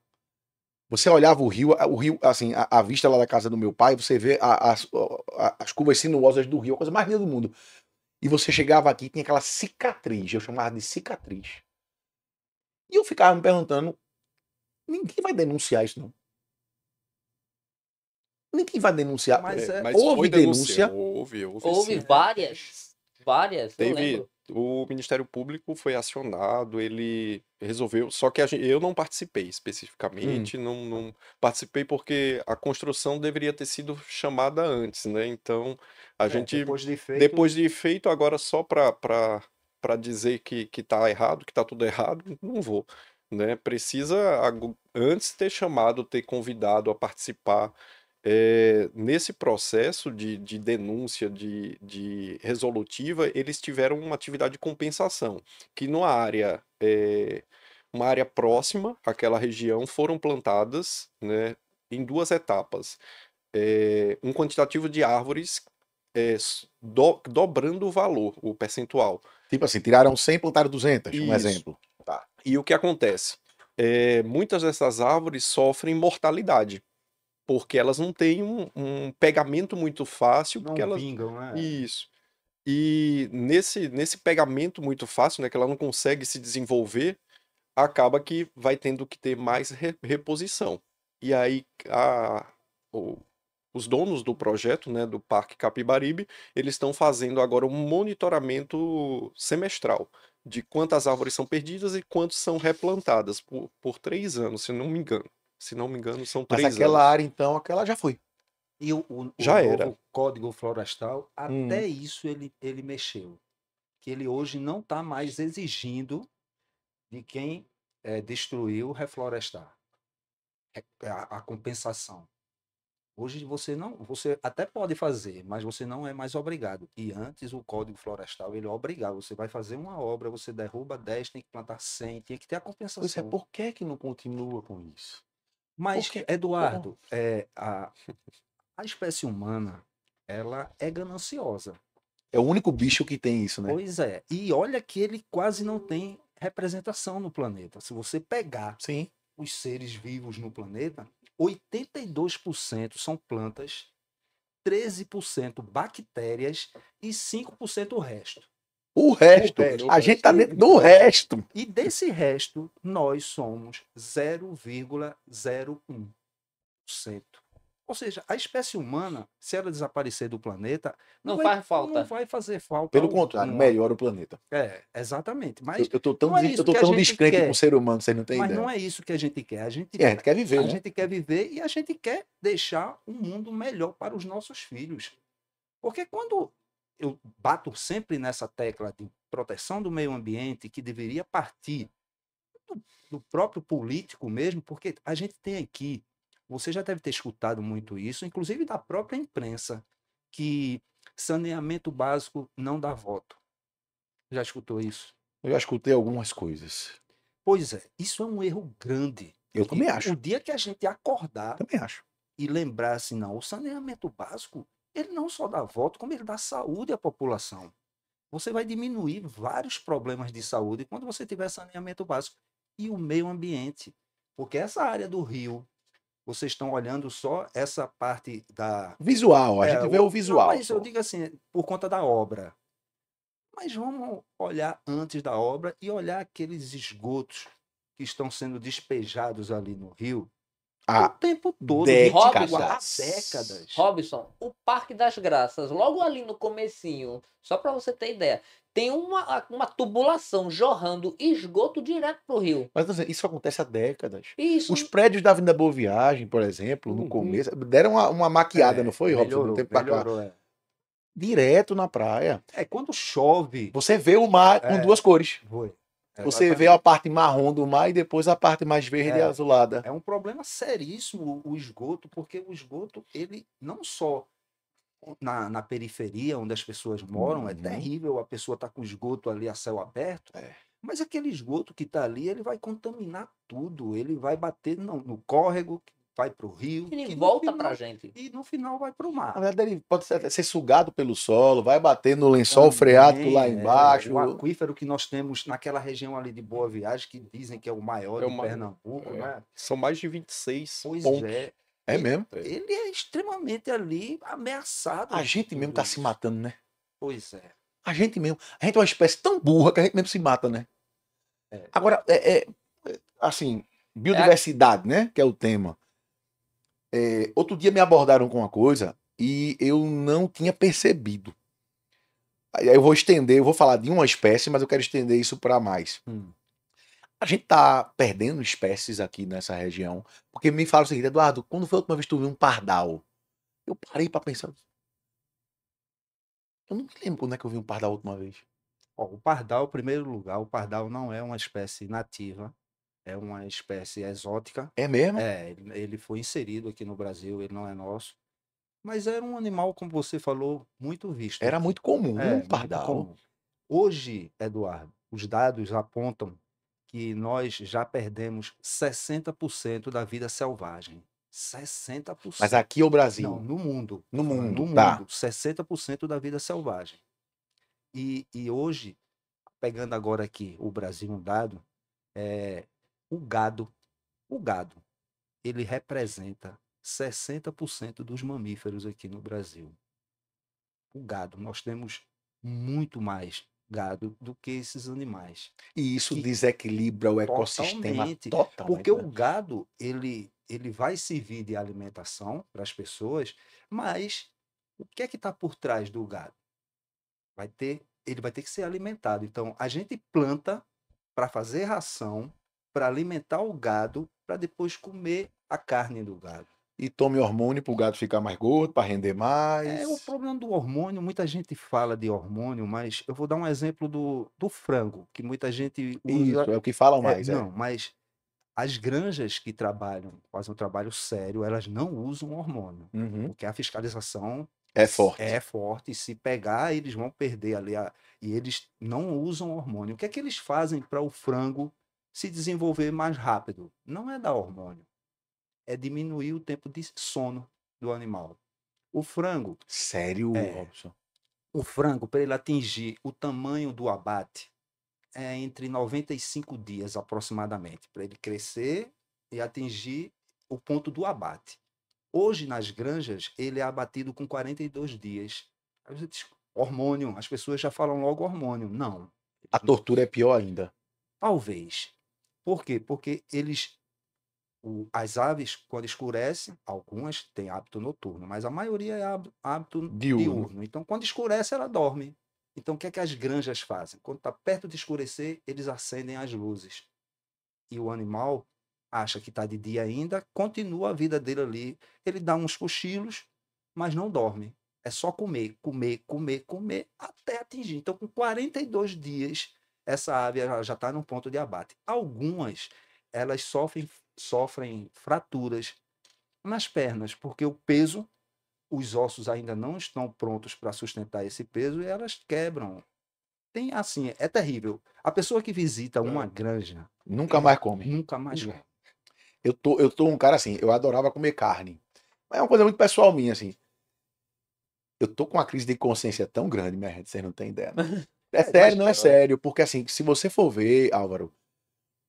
[SPEAKER 2] Você olhava o rio, o rio, assim, a, a vista lá da casa do meu pai, você vê a, a, as curvas sinuosas do rio, a coisa mais linda do mundo. E você chegava aqui tinha aquela cicatriz, eu chamava de cicatriz. E eu ficava me perguntando, ninguém vai denunciar isso não.
[SPEAKER 4] Ninguém vai denunciar. Mas, é, é mas houve denúncia. Houve, houve, houve
[SPEAKER 1] várias. Várias. Teve.
[SPEAKER 4] O Ministério Público foi acionado, ele resolveu. Só que gente, eu não participei especificamente, hum. não, não, participei porque a construção deveria ter sido chamada antes, né? Então a é, gente. Depois de feito. Depois de feito, agora só para dizer que, que tá errado, que tá tudo errado, não vou. Né? Precisa, antes ter chamado, ter convidado a participar é, nesse processo de, de denúncia, de, de, resolutiva, eles tiveram uma atividade de compensação, que numa área, é, uma área próxima àquela região, foram plantadas né, em duas etapas. É, um quantitativo de árvores do, dobrando o valor, o percentual. Tipo assim, tiraram 100, plantaram 200, Isso. um exemplo. Tá. E o que acontece? muitas dessas árvores sofrem mortalidade porque elas não têm um, um pegamento muito fácil. Não elas... vingam, né? Isso. E nesse, nesse pegamento muito fácil, né, que ela não consegue se desenvolver, acaba que vai tendo que ter mais re reposição. E aí a, o, os donos do projeto, né, do Parque Capibaribe, eles estão fazendo agora um monitoramento semestral de quantas árvores são perdidas e quantas são replantadas por, por três anos, se não me engano se não me engano, são três Mas aquela anos.
[SPEAKER 2] área, então, aquela já foi. E o, o já o era.
[SPEAKER 4] Código Florestal, até
[SPEAKER 3] hum. isso ele, ele mexeu. Que ele hoje não está mais exigindo de quem é, destruiu reflorestar. É, é, a, a, compensação. Hoje você não, você até pode fazer, mas você não é mais obrigado. E antes o Código Florestal ele obrigava, você vai fazer uma obra, você derruba 10, tem que plantar 100, tem que ter a compensação. Pois é, por que que não continua com isso? Mas, Porque... Eh, Eduardo, é, a, a espécie humana, ela é gananciosa.
[SPEAKER 2] É o único bicho que tem isso, né? Pois
[SPEAKER 3] é. E olha que ele quase não tem representação no planeta. Se você pegar Sim. os seres vivos no planeta, 82% são plantas, 13% bactérias e 5% o resto. O resto. A gente está dentro do resto. E desse resto, nós somos 0,01%. Ou seja, a espécie humana, se ela desaparecer do planeta, não, não vai, faz falta. Não vai fazer falta. Pelo contrário, melhora o planeta. É, exatamente. Mas eu estou tão, é eu tô tão é descrente com o ser
[SPEAKER 2] humano, você não tem Mas ideia. Mas não é
[SPEAKER 3] isso que a gente quer. A gente, é, a gente quer viver. A né? gente quer viver e a gente quer deixar um mundo melhor para os nossos filhos. Porque quando eu bato sempre nessa tecla de proteção do meio ambiente que deveria partir do, do próprio político mesmo, porque a gente tem aqui, você já deve ter escutado muito isso, inclusive da própria imprensa, que saneamento básico não dá voto. Já escutou isso?
[SPEAKER 2] Eu já escutei algumas coisas.
[SPEAKER 3] Pois é, isso é um erro grande. Eu e também acho. O dia que a gente acordar também acho. e lembrar assim, não, o saneamento básico ele não só dá voto, como ele dá saúde à população. Você vai diminuir vários problemas de saúde quando você tiver saneamento básico e o meio ambiente. Porque essa área do rio, vocês estão olhando só essa parte da. Visual, a é, gente vê o, visual. Não, mas eu digo assim, por conta da obra. Mas vamos olhar antes da obra e olhar aqueles esgotos que estão sendo despejados ali no rio, há o tempo
[SPEAKER 1] todo, Robson, há décadas. Robson, o Parque das Graças, logo ali no comecinho, só para você ter ideia, tem uma, uma tubulação jorrando esgoto direto pro rio.
[SPEAKER 2] Mas assim, isso acontece há décadas. Isso. Os prédios da Avenida Boa Viagem, por exemplo, no uhum. começo, deram uma, uma maquiada, é, não foi, Robson? Melhorou, tempo melhorou, pra cá. É. Direto na praia. É, quando chove. Você vê o mar é, com duas cores. Foi. Você vê a parte marrom do mar e depois a parte mais verde é, e azulada. É um
[SPEAKER 3] problema seríssimo o esgoto, porque o esgoto, ele não só na, na periferia, onde as pessoas moram, é uhum. é terrível, a pessoa está com esgoto ali a céu aberto, é. mas aquele esgoto que está ali, ele vai contaminar tudo, ele vai bater no, no córrego, vai para o rio. Ele que volta para gente. E no final vai para o mar.
[SPEAKER 2] Na verdade, ele pode ser, ser, sugado pelo solo, vai bater no lençol Também, freático lá é, embaixo. É, o
[SPEAKER 3] aquífero que nós temos naquela região ali de Boa Viagem, que dizem que é o maior é do Pernambuco, é. né? São mais de 26 pois pontos. É. É mesmo? É. Ele é extremamente ali ameaçado. A gente mesmo
[SPEAKER 2] está se matando, né? Pois é. A gente mesmo. A gente é uma espécie tão burra que a gente mesmo se mata, né? É. Agora, é, é assim, é biodiversidade, é. né? Que é o tema. É, outro dia me abordaram com uma coisa e eu não tinha percebido. Eu vou estender, eu vou falar de uma espécie, mas eu quero estender isso para mais. Hum. A gente tá perdendo espécies aqui nessa região, porque me fala o seguinte, Eduardo, quando foi a última vez que tu viu um pardal? Eu parei para pensar. Eu não me lembro quando é que eu vi um pardal a última vez. o pardal, em primeiro lugar, o pardal não é uma
[SPEAKER 3] espécie nativa é uma espécie exótica. É mesmo? É, ele foi inserido aqui no Brasil, ele não é nosso. Mas era um animal, como você falou, muito visto. Era
[SPEAKER 2] muito comum, é, um
[SPEAKER 3] pardal. Comum. Hoje, Eduardo, os dados apontam que nós já perdemos 60% da vida selvagem. 60%. Mas aqui é o Brasil? Não, no mundo. No mundo, no tá. 60% da vida selvagem. E, e hoje, pegando agora aqui o Brasil um dado, é, o gado, o gado, ele representa 60% dos mamíferos aqui no Brasil. O gado, nós temos
[SPEAKER 2] muito
[SPEAKER 3] mais gado do que esses animais.
[SPEAKER 2] E isso que desequilibra o ecossistema totalmente, totalmente porque o né?
[SPEAKER 3] gado, ele ele vai servir de alimentação para as pessoas, mas o que é que está por trás do gado? Vai ter, ele vai ter que ser alimentado. Então, a gente planta para fazer ração para alimentar o gado, para depois comer a carne do gado.
[SPEAKER 2] E tome hormônio para o gado ficar mais gordo, para render mais. É o problema
[SPEAKER 3] do hormônio. Muita gente fala de hormônio, mas eu vou dar um exemplo do, do frango, que muita gente usa. Isso, é o que falam é, mais. É, é. Não, mas as granjas que trabalham, fazem um trabalho sério, elas não usam hormônio, uhum. porque a fiscalização é forte. É forte. Se pegar, eles vão perder ali. A... E eles não usam hormônio. O que é que eles fazem para o frango se desenvolver mais rápido. Não é dar hormônio, é diminuir o tempo de sono do animal. O frango.
[SPEAKER 2] Sério, é, Robson?
[SPEAKER 3] O frango, para ele atingir o tamanho do abate, é entre 95 dias aproximadamente, para ele crescer e atingir o ponto do abate. Hoje, nas granjas, ele é abatido com 42 dias. Diz, hormônio, as pessoas já falam logo hormônio. Não. A tortura é pior ainda? Talvez. Por quê? Porque eles as aves, quando escurece, algumas têm hábito noturno, mas a maioria é hábito diurno. diurno. Então, quando escurece, ela dorme. Então, o que é que as granjas fazem? Quando está perto de escurecer, eles acendem as luzes. E o animal acha que está de dia ainda, continua a vida dele ali. Ele dá uns cochilos, mas não dorme. É só comer, comer, comer, comer, até atingir. Então, com 42 dias essa ave já está num ponto de abate. Algumas elas sofrem, sofrem fraturas nas pernas, porque o peso, os ossos ainda não estão prontos para sustentar esse peso e elas quebram. Tem assim, é terrível. A pessoa que visita uma
[SPEAKER 2] granja. Nunca mais come. Nunca mais come. Eu tô, eu tô um cara assim, eu adorava comer carne. Mas é uma coisa muito pessoal minha, assim. Eu tô com uma crise de consciência tão grande, minha gente, vocês não têm ideia. Né? É sério, não é sério. Porque assim, se você for ver, Álvaro,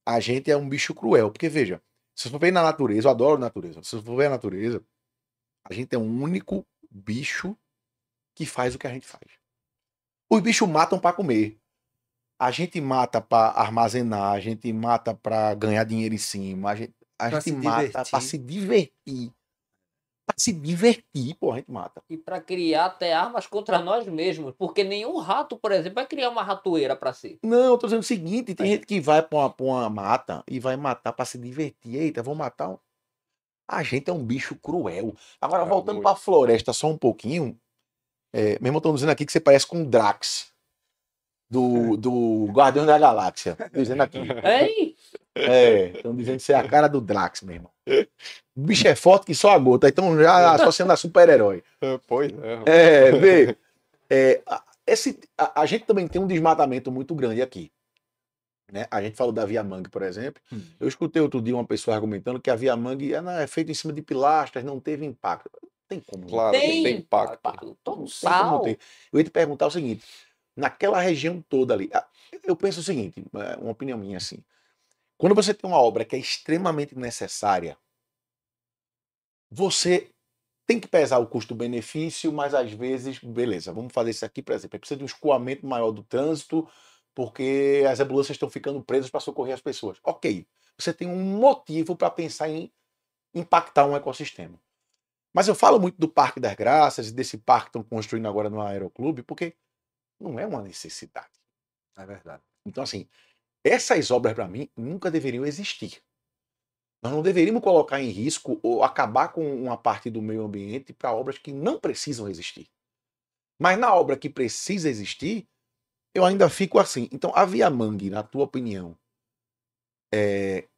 [SPEAKER 2] a gente é um bicho cruel. Porque veja, se você for ver na natureza, eu adoro natureza. Se você for ver a natureza, a gente é o um único bicho que faz o que a gente faz. Os bichos matam para comer. A gente mata para armazenar, a gente mata para ganhar dinheiro em cima, a gente, a gente mata para se divertir. Pra se divertir, pô, a gente mata. E
[SPEAKER 1] para criar até armas contra nós mesmos. Porque nenhum rato, por exemplo, vai criar uma ratoeira para si.
[SPEAKER 2] Não, eu tô dizendo o seguinte: tem é. gente que vai pra uma, pra uma mata e vai matar para se divertir. Eita, vou matar um. A gente é um bicho cruel. Agora, é voltando muito. pra floresta só um pouquinho. É, mesmo estão dizendo aqui que você parece com um Drax do, do Guardião da Galáxia. Dizendo aqui. Ei? É, estão dizendo que você é a cara do Drax, meu irmão. O bicho é forte que só a gota, então já associando a super-herói.
[SPEAKER 4] É, pois é. É, vê.
[SPEAKER 2] É, esse, a, a, gente também tem um desmatamento muito grande aqui. Né? A gente falou da Via Mangue, por exemplo. Hum. Eu escutei outro dia uma pessoa argumentando que a Via Mangue é feita em cima de pilastras, não teve impacto. tem como. Né? Claro, tem, tem impacto. impacto. Total. Eu ia te perguntar o seguinte: naquela região toda ali. Ah, eu penso o seguinte, é, uma opinião minha assim. Quando você tem uma obra que é extremamente necessária, você tem que pesar o custo-benefício, mas às vezes, beleza, vamos fazer isso aqui, por exemplo, precisa de um escoamento maior do trânsito, porque as ambulâncias estão ficando presas para socorrer as pessoas. Ok, você tem um motivo para pensar em impactar um ecossistema. Mas eu falo muito do Parque das Graças e desse parque que estão construindo agora no Aeroclube, porque não é uma necessidade. É verdade. Então, assim, essas obras, para mim, nunca deveriam existir. Nós não deveríamos colocar em risco ou acabar com uma parte do meio ambiente para obras que não precisam existir. Mas na obra que precisa existir, eu ainda fico assim. Então, a Via Mangue, na tua opinião, é...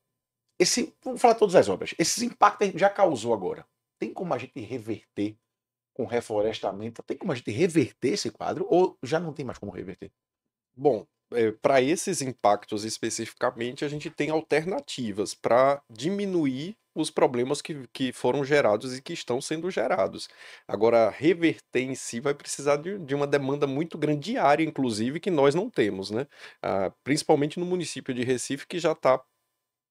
[SPEAKER 2] esse, vamos falar todas as obras, esses impactos já causou agora. Tem como a gente reverter com reflorestamento, tem como a gente reverter esse quadro
[SPEAKER 4] ou já não tem mais como reverter? Bom, é, eh, para esses impactos especificamente, a gente tem alternativas para diminuir os problemas que, que foram gerados e que estão sendo gerados. Agora, reverter em si vai precisar de, de uma demanda muito grande diária, inclusive, que nós não temos, né? Ah, principalmente no município de Recife, que já está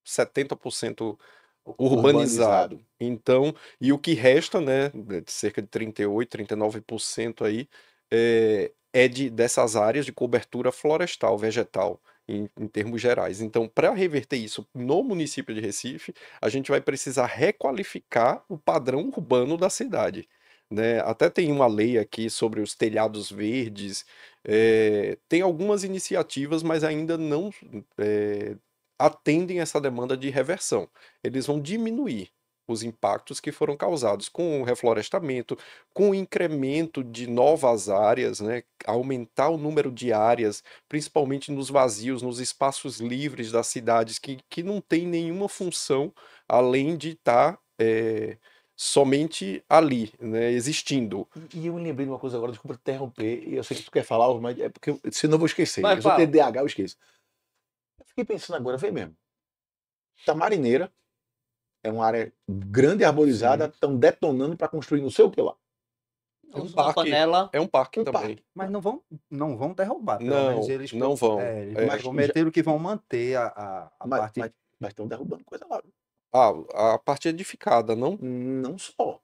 [SPEAKER 4] 70%
[SPEAKER 2] urbanizado. urbanizado.
[SPEAKER 4] Então, e o que resta, né, cerca de 38, 39% aí, é, é de, dessas áreas de cobertura florestal, vegetal. Em, em, termos gerais. Então, para reverter isso no município de Recife, a gente vai precisar requalificar o padrão urbano da cidade. Né? Até tem uma lei aqui sobre os telhados verdes, é, tem algumas iniciativas, mas ainda não é, atendem essa demanda de reversão. Eles vão diminuir os impactos que foram causados com o reflorestamento, com o incremento de novas áreas, né? aumentar o número de áreas, principalmente nos vazios, nos espaços livres das cidades, que, que não tem nenhuma função além de estar. Tá, é, somente ali, né, existindo. E, eu me lembrei de uma coisa agora, desculpa te interromper, eu sei que tu quer falar, mas é porque
[SPEAKER 2] senão eu vou esquecer. Mas, eu sou TDAH, eu esqueço. Fiquei pensando agora, vem mesmo. Tamarineira é uma área grande arborizada, estão detonando para construir não sei o que lá. É
[SPEAKER 4] um, parque, panela. é um parque um também. Parque. Mas
[SPEAKER 3] não vão, não vão derrubar. Pelo não, menos eles não vão. É, eles é, mas prometeram já... que vão manter a, a, a mas, parte.
[SPEAKER 4] Mas estão derrubando coisa lá. Ah, a parte edificada, não? Não
[SPEAKER 2] só.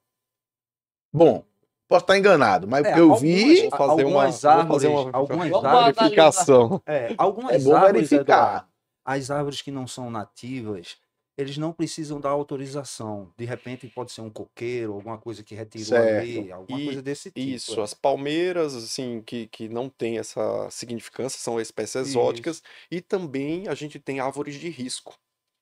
[SPEAKER 2] Bom, posso estar enganado, mas é, eu algumas, vi. Fazer algumas uma,
[SPEAKER 1] árvores. Fazer uma algumas edificação. É, algumas é bom árvores, verificar. Eduardo,
[SPEAKER 2] as
[SPEAKER 3] árvores que não são nativas, eles não precisam da autorização. De repente pode ser um coqueiro, alguma coisa que retirou certo. ali, alguma e, coisa desse tipo. Isso, é. as
[SPEAKER 4] palmeiras, assim, que, que não tem essa significância, são espécies isso. exóticas. E também a gente tem árvores de risco.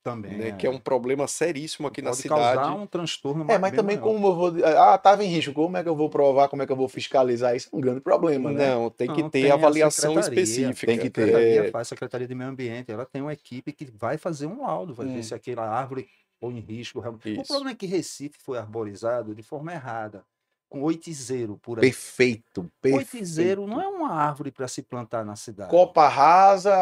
[SPEAKER 4] Também. Né, é. Que é um problema seríssimo aqui Pode na cidade. Causar um transtorno É, mas também maior.
[SPEAKER 2] como eu vou. Eh, ah, estava tá em risco. Como é que eu vou provar? Como é que eu vou fiscalizar? Isso é um grande problema, né? Não,
[SPEAKER 4] tem que Não, ter tem avaliação específica. Tem que ter. Secretaria,
[SPEAKER 3] faz, Secretaria de Meio Ambiente, ela tem uma equipe que vai fazer um laudo, vai hum. ver se aquela árvore põe em risco. realmente. O problema é que Recife foi arborizado de forma errada com oitizeiro por aí. Perfeito, perfeito. Oitizeiro não é uma árvore para se plantar na cidade.
[SPEAKER 2] Copa rasa,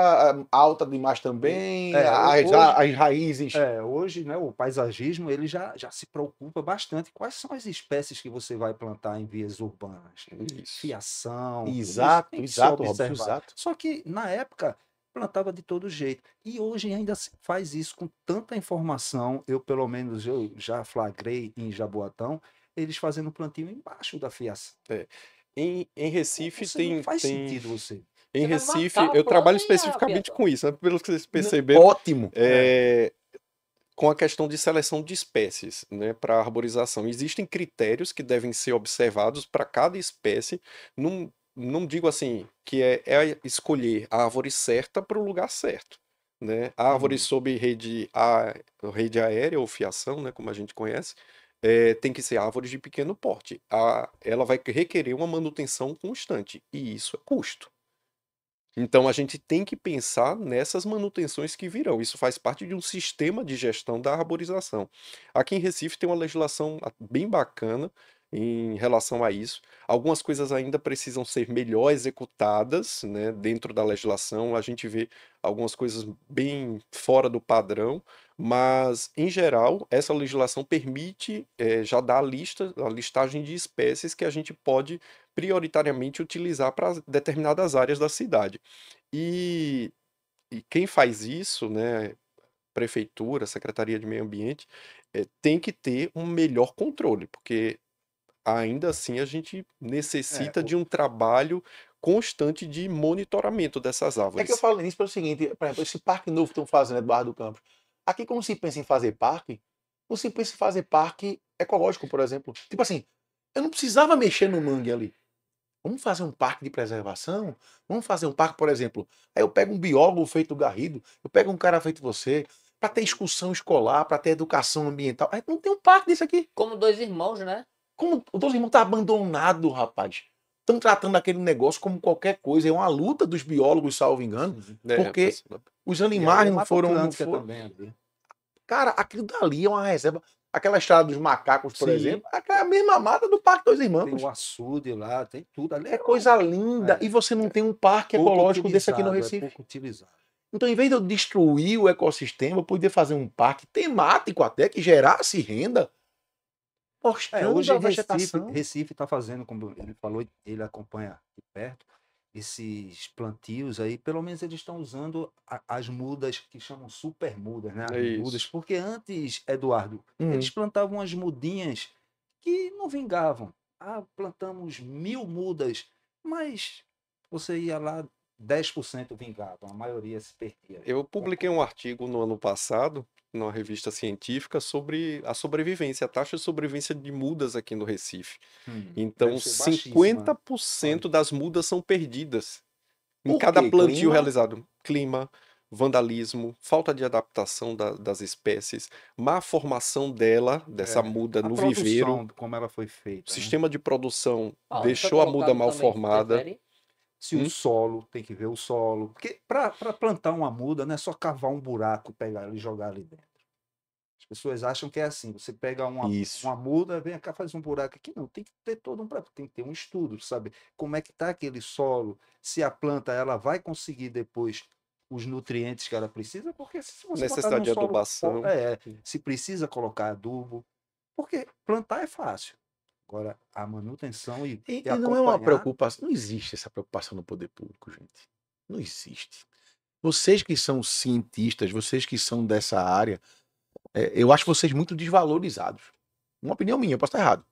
[SPEAKER 2] alta demais também,
[SPEAKER 3] é, as, hoje, as, raízes. É, hoje, né, o paisagismo ele já, já se preocupa bastante quais são as espécies que você vai plantar em vias urbanas. Isso. Fiação. Exato, exato, Robson, exato. Só que na época plantava de todo jeito. E hoje ainda se faz isso com tanta informação, eu pelo menos eu já flagrei em Jaboatão, eles fazendo plantio embaixo da fiação.
[SPEAKER 4] É. Em, em Recife você tem. Não faz tem... sentido você. Em você Recife, eu trabalho especificamente com isso, né? pelo que vocês perceberam. Ótimo! É, é, com a questão de seleção de espécies né, para arborização. Existem critérios que devem ser observados para cada espécie. Não, não digo assim que é, é escolher a árvore certa para o lugar certo. Né? Árvores uhum. sob rede, a, rede aérea ou fiação, né, como a gente conhece, é, tem que ser árvores de pequeno porte. A, ela vai requerer uma manutenção constante, e isso é custo. Então a gente tem que pensar nessas manutenções que virão. Isso faz parte de um sistema de gestão da arborização. Aqui em Recife tem uma legislação ah, bem bacana em relação a isso. Algumas coisas ainda precisam ser melhor executadas né, dentro da legislação. A gente vê algumas coisas bem fora do padrão, mas, em geral, essa legislação permite é, já dar a lista, a listagem de espécies que a gente pode prioritariamente utilizar para determinadas áreas da cidade. E, e quem faz isso, né, prefeitura, secretaria de meio ambiente, é, tem que ter um melhor controle, porque ainda assim a gente é, necessita é, o... de um trabalho constante de monitoramento dessas árvores. É que eu
[SPEAKER 2] falo nisso pelo seguinte, por exemplo, esse parque novo que estão fazendo, Eduardo Campos, Aqui, quando se pensa em fazer parque, você pensa em fazer parque ecológico, por exemplo. Tipo assim, eu não precisava mexer no mangue ali. Vamos fazer um parque de preservação? Vamos fazer um parque, por exemplo. Aí eu pego um biólogo feito Garrido, eu pego um cara feito você, para ter excursão escolar, para ter educação ambiental. Aí não tem um parque disso aqui. Como dois irmãos, né? Como os dois irmãos tá abandonado, rapaz. Estão tratando aquele negócio como qualquer coisa. É uma luta dos biólogos, salvo engano. É, porque é, é, é.
[SPEAKER 4] Os animais é não foram. Não
[SPEAKER 2] for... também, ali. Cara, aquilo dali é uma reserva. Aquela estrada dos macacos, por Sim. exemplo, é a mesma mata do Parque dos Irmãos. Tem o açude lá, tem tudo ali. É, é coisa linda. É, e você não é, tem um parque ecológico desse aqui no é Recife. É
[SPEAKER 3] pouco utilizado.
[SPEAKER 2] Então, em vez de eu destruir o ecossistema, eu fazer um parque temático até que gerasse renda.
[SPEAKER 3] Mostrando é, hoje a Recife,
[SPEAKER 2] Recife está fazendo, como ele falou, ele acompanha de perto,
[SPEAKER 3] esses plantios aí, pelo menos eles estão usando a, as mudas que chamam super né, mudas, né? É mudas, porque antes, Eduardo, hum. eles plantavam as mudinhas que não vingavam. Ah, plantamos mil mudas, mas você ia lá, 10% vingavam, a maioria se perdia.
[SPEAKER 4] Eu né. publiquei um artigo no ano passado numa revista científica sobre a sobrevivência, a taxa de sobrevivência de mudas aqui no Recife. Hum, então, 50% das mudas são perdidas em cada quê? plantio Clima? realizado. Clima, vandalismo, falta de adaptação da, das espécies, má formação dela, dessa é, muda no viveiro.
[SPEAKER 3] Como ela foi feita. O né?
[SPEAKER 4] sistema de produção deixou a muda mal formada. Prefere?
[SPEAKER 3] se hum? o solo, tem que ver o solo. Porque para plantar uma muda não é só cavar um buraco e pegar e jogar ali dentro. As pessoas acham que é assim, você pega uma, uma muda, vem cá, faz um buraco aqui. Não, tem que ter todo um tem que ter um estudo, sabe? Como é que tá aquele solo, se a planta ela vai conseguir depois os nutrientes que ela precisa, porque se você necessidade de adubação. Solo, é, se precisa colocar adubo, porque plantar
[SPEAKER 2] é fácil. Agora, a manutenção e. E, e não é uma preocupação. Não existe essa preocupação no poder público, gente. Não existe. Vocês que são cientistas, vocês que são dessa área, é, eu acho vocês muito desvalorizados. Uma opinião minha, eu posso estar errado.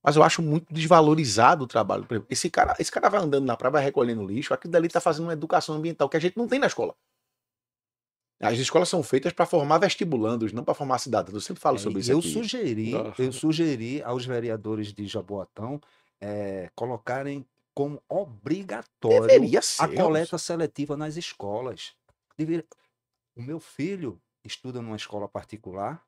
[SPEAKER 2] Mas eu acho muito desvalorizado o trabalho. Esse cara, esse cara vai andando na praia, vai recolhendo lixo, aquilo dali está fazendo uma educação ambiental que a gente não tem na escola. As escolas são feitas para formar vestibulandos, não para formar cidadãos. Eu sempre falo é, sobre isso. Eu aqui. sugeri, Nossa. eu
[SPEAKER 3] sugeri aos vereadores de Jaboatão é, colocarem como obrigatório a coleta seletiva nas escolas. Deveria... O meu filho estuda numa escola particular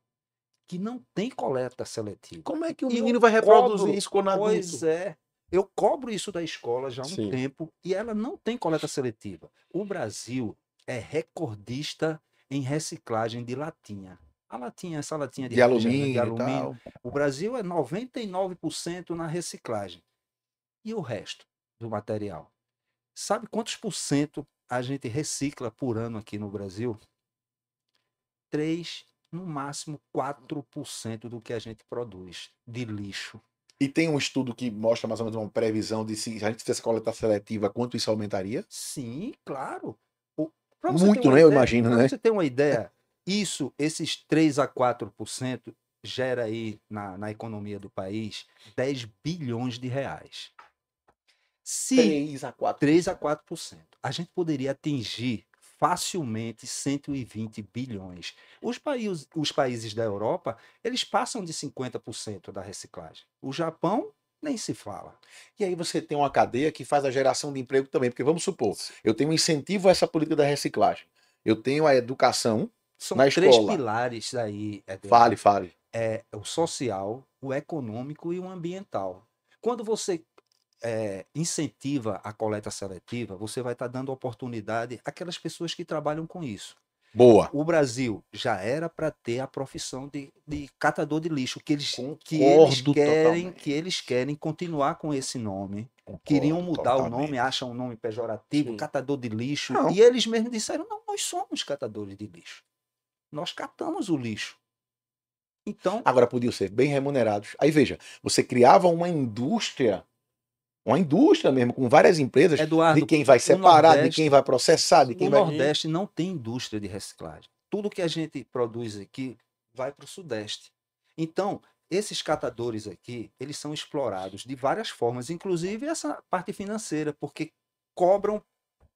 [SPEAKER 3] que não tem coleta seletiva. Como é que o e menino vai reproduzir cobro, isso quando adulto? Pois é. Eu cobro isso da escola já há um Sim. tempo e ela não tem coleta seletiva. O Brasil é recordista em reciclagem de latinha. A latinha, essa latinha de, de alumínio, de alumínio. O Brasil é 99% na reciclagem. E o resto do material? Sabe quantos por cento a gente recicla por ano aqui no Brasil? 3, no máximo 4% do que a gente produz
[SPEAKER 2] de lixo. E tem um estudo que mostra mais ou menos uma previsão de se a gente fizesse coleta seletiva, quanto isso aumentaria? Sim,
[SPEAKER 3] claro. Muito, né? Ideia, eu imagino,
[SPEAKER 2] pra né? Pra você ter uma ideia,
[SPEAKER 3] isso, esses 3 a 4% gera aí na, na economia do país 10 bilhões de reais. Se 3 a 4%. 3 a 4%. A gente poderia atingir facilmente 120 bilhões. Os, país, os países da Europa, eles passam de 50% da reciclagem. O Japão nem se fala.
[SPEAKER 2] E aí você tem uma cadeia que faz a geração de emprego também, porque vamos supor, eu tenho um incentivo a essa política da reciclagem. Eu tenho a educação São na escola. São três
[SPEAKER 3] pilares aí. Fale, fale. É o social, o econômico e o ambiental. Quando você é, incentiva a coleta seletiva, você vai estar tá dando oportunidade àquelas pessoas que trabalham com isso. Boa. O Brasil já era para ter a profissão de, de catador de lixo, que eles, que eles querem que eles querem continuar com esse nome. Concordo Queriam mudar totalmente. o nome, acham um nome pejorativo, Sim. catador de lixo. Não. E eles mesmos disseram: não, nós somos catadores de lixo.
[SPEAKER 2] Nós catamos o lixo. Então. Agora podiam ser bem remunerados. Aí veja, você criava uma indústria uma indústria mesmo, com várias empresas, Eduardo, de quem vai separar, Nordeste, de quem vai processar, de quem vai. O
[SPEAKER 3] Nordeste não tem indústria de reciclagem. Tudo que a gente produz aqui vai para o Sudeste. Então, esses catadores aqui, eles são explorados de várias formas, inclusive essa parte financeira, porque cobram,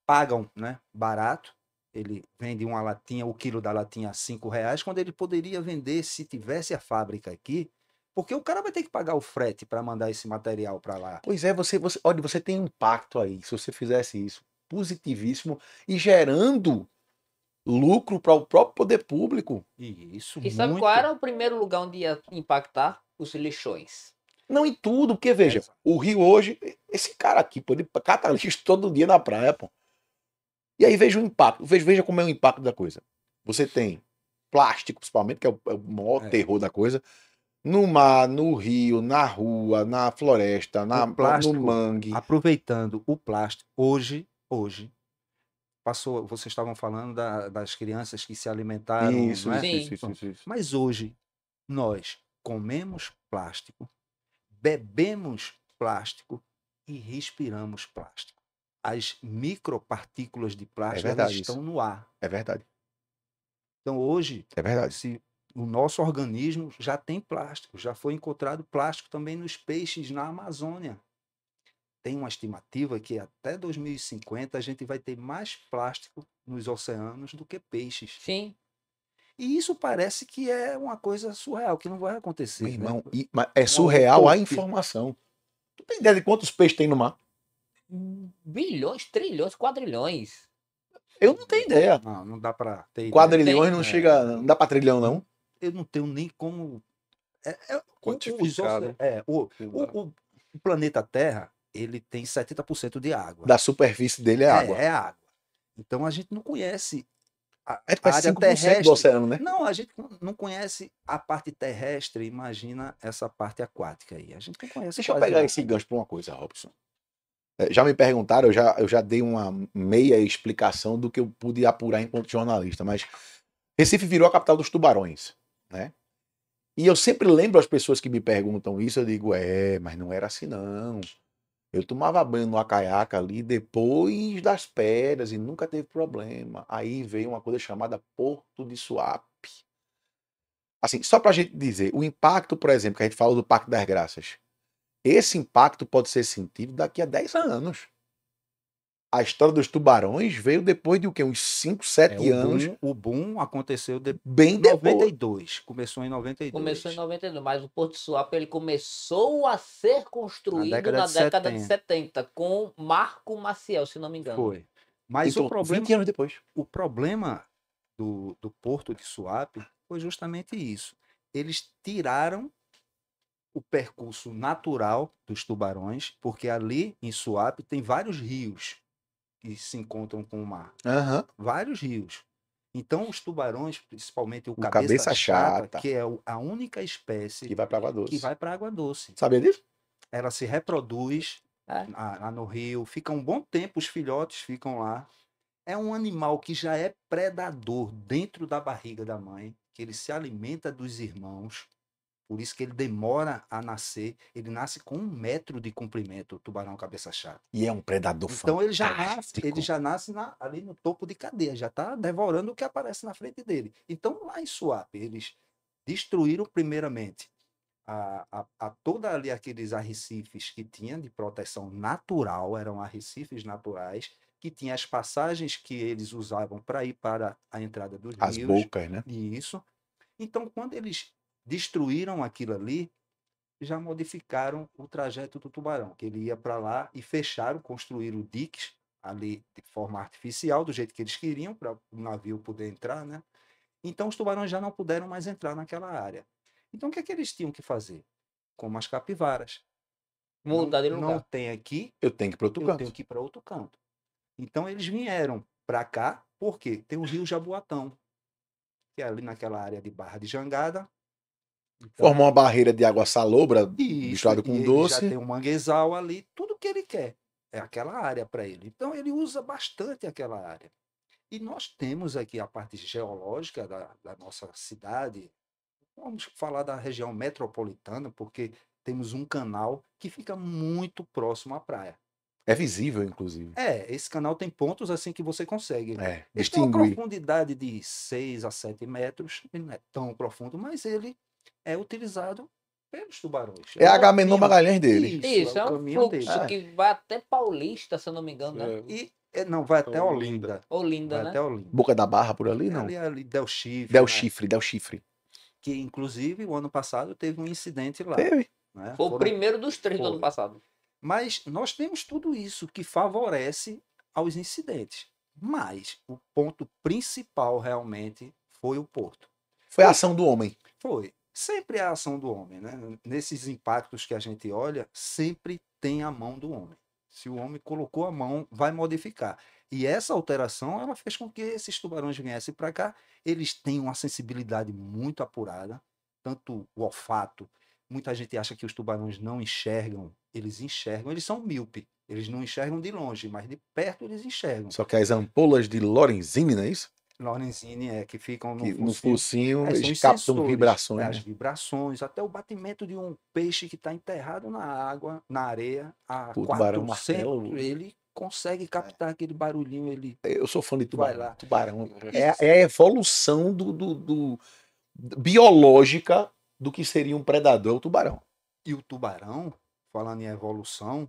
[SPEAKER 3] pagam né, barato. Ele vende uma latinha, o quilo da latinha a cinco reais, quando ele poderia vender, se tivesse a fábrica aqui, porque o cara vai ter que
[SPEAKER 2] pagar o frete para mandar esse material para lá. Pois é, você, você, olha, você tem um impacto aí, se você fizesse isso, positivíssimo e gerando lucro para o próprio poder público. E isso. E muito... sabe
[SPEAKER 1] qual era o primeiro lugar onde ia impactar? Os lixões.
[SPEAKER 2] Não em tudo, porque veja, é o Rio hoje, esse cara aqui, pô, ele cata lixo todo dia na praia, pô. E aí veja o impacto, veja, veja como é o impacto da coisa. Você tem plástico, principalmente, que é o, é o maior é. terror da coisa no mar, no rio, na rua, na floresta, na, plástico, no mangue. Aproveitando o plástico,
[SPEAKER 3] hoje, hoje, passou, vocês estavam falando da, das crianças que se alimentaram. Isso, né? isso, isso, isso, isso. Mas hoje, nós comemos plástico, bebemos plástico e respiramos plástico. As micropartículas de é plástico é verdade, estão no
[SPEAKER 2] ar. É verdade.
[SPEAKER 3] Então hoje, é verdade. se o nosso organismo já tem plástico, já foi encontrado plástico também nos peixes na Amazônia. Tem uma estimativa que até 2050 a gente vai ter mais plástico nos oceanos do que peixes. Sim. E isso parece que é uma coisa surreal, que não vai acontecer. Meu né? irmão, né?
[SPEAKER 2] e, é surreal a informação. Tu tem ideia de quantos peixes tem no mar?
[SPEAKER 1] Bilhões, trilhões, quadrilhões. Eu não tenho ideia. Não, não dá para ter. Quadrilhões não é.
[SPEAKER 2] chega. Não dá para trilhão, não
[SPEAKER 1] eu
[SPEAKER 3] não tenho nem como.
[SPEAKER 1] É, é, Quantificar, o,
[SPEAKER 3] né? é, o, o, o, planeta Terra ele tem 70% de água. Da
[SPEAKER 2] superfície dele é, é, água. É
[SPEAKER 3] água. Então a gente não conhece a é, tipo, é área terrestre do oceano, né? Não, a gente não conhece a parte terrestre, imagina essa parte aquática
[SPEAKER 2] aí. A gente não conhece. Deixa eu pegar esse gancho para uma coisa, Robson. É, já me perguntaram, eu já, eu já dei uma meia explicação do que eu pude apurar enquanto jornalista, mas Recife virou a capital dos tubarões né? E eu sempre lembro as pessoas que me perguntam isso, eu digo, é, mas não era assim não. Eu tomava banho no caiaca ali depois das pedras e nunca teve problema. Aí veio uma coisa chamada Porto de Suape. Assim, só para a gente dizer, o impacto, por exemplo, que a gente falou do Pacto das Graças, esse impacto pode ser sentido daqui a 10 anos a história dos tubarões veio depois de o quê? Uns 5, 7 é, anos. Boom,
[SPEAKER 3] o boom aconteceu de...
[SPEAKER 2] bem depois. 92.
[SPEAKER 3] Começou em 92. Começou
[SPEAKER 1] em 92, mas o Porto Suape ele começou a ser construído na década, na de, década 70. de 70 com Marco Maciel, se não me engano. Foi. Mas então, o problema
[SPEAKER 3] 20 anos depois. O problema do, do Porto de Suape foi justamente isso. Eles tiraram o percurso natural dos tubarões, porque ali em Suape tem vários rios que se encontram com o mar. Uhum. Vários rios. Então, os tubarões, principalmente o, o cabeça, cabeça chata, chata, que é a única espécie que vai para água doce. Que vai para água doce. Sabia disso? Ela se reproduz é. lá no rio, fica um bom tempo, os filhotes ficam lá. É um animal que já é predador dentro da barriga da mãe, que ele se alimenta dos irmãos. Por isso que ele demora a nascer. Ele nasce com um metro de comprimento, o tubarão cabeça chata.
[SPEAKER 2] E é um predador Então
[SPEAKER 3] ele já nasce, ele já nasce na, ali no topo de cadeia, já está devorando o que aparece na frente dele. Então lá em Suape, eles destruíram primeiramente a, a, a toda ali aqueles arrecifes que tinha de proteção natural, eram arrecifes naturais, que tinha as passagens que eles usavam para ir para a entrada dos As rios. As bocas, né? Isso. Então, quando eles destruíram aquilo ali, já modificaram o trajeto do tubarão, que ele ia para lá e fecharam, construíram diques ali de forma artificial, do jeito que eles queriam, para o navio poder entrar, né? Então os tubarões já não puderam mais entrar naquela área. Então o que é que eles tinham que fazer? Como as capivaras. Mudar de lugar. Não
[SPEAKER 2] tem aqui. Eu tenho que ir para outro eu canto. tenho
[SPEAKER 3] que ir para outro canto. Então eles vieram para cá, porque tem o rio Jaboatão, que é ali naquela área de Barra de Jangada, então, Formou uma
[SPEAKER 2] barreira de água salobra isso, misturada com doce. Já tem um
[SPEAKER 3] manguezal ali, tudo que ele quer é aquela área para ele. Então ele usa bastante aquela área. E nós temos aqui a parte geológica da, da nossa cidade. Vamos falar da região metropolitana, porque temos um canal que fica muito próximo à praia.
[SPEAKER 2] É visível, inclusive.
[SPEAKER 3] É, esse canal tem pontos assim que você consegue. É, Ele tem uma profundidade de 6 a 7 metros, ele não é tão profundo,
[SPEAKER 1] mas ele é utilizado pelos tubarões. É, é Agamenon Magalhães dele. Isso, Isso, é, o é um fluxo dele. que vai até Paulista, se eu não me engano, né? É. E
[SPEAKER 2] é,
[SPEAKER 3] não, vai
[SPEAKER 1] até é Olinda. Olinda, vai né? Até Olinda.
[SPEAKER 2] Boca da Barra, por ali, não? Ali,
[SPEAKER 1] ali Del Chifre.
[SPEAKER 3] Del né?
[SPEAKER 2] Chifre, Del Chifre.
[SPEAKER 3] Que, inclusive, o ano passado teve um incidente lá. Teve. Né? Foi Foram... o primeiro
[SPEAKER 1] dos três Foi. do ano passado.
[SPEAKER 3] Mas nós temos tudo isso que favorece aos incidentes. Mas o ponto principal realmente foi o
[SPEAKER 2] Porto. Foi a ação do homem.
[SPEAKER 3] Foi sempre é a ação do homem, né? Nesses impactos que a gente olha, sempre tem a mão do homem. Se o homem colocou a mão, vai modificar. E essa alteração, ela fez com que esses tubarões viessem para cá. Eles têm uma sensibilidade muito apurada, tanto o olfato. Muita gente acha que os tubarões não enxergam. Eles enxergam, eles são míope. Eles não enxergam de longe, mas de perto eles enxergam. Só
[SPEAKER 2] que as ampolas de Lorenzini, não é isso?
[SPEAKER 3] Lorenzini, é, que ficam no, que, no focinho, é, eles captam sensores, vibrações. Né? As vibrações, até o batimento de um peixe que está enterrado na água, na areia, a Pô, 400, é ele consegue captar é. aquele barulhinho. Ele
[SPEAKER 2] Eu sou fã de tubarão. tubarão. É, é, a evolução do, do, do, biológica do que seria um predador, é o tubarão. E o
[SPEAKER 3] tubarão, falando em evolução,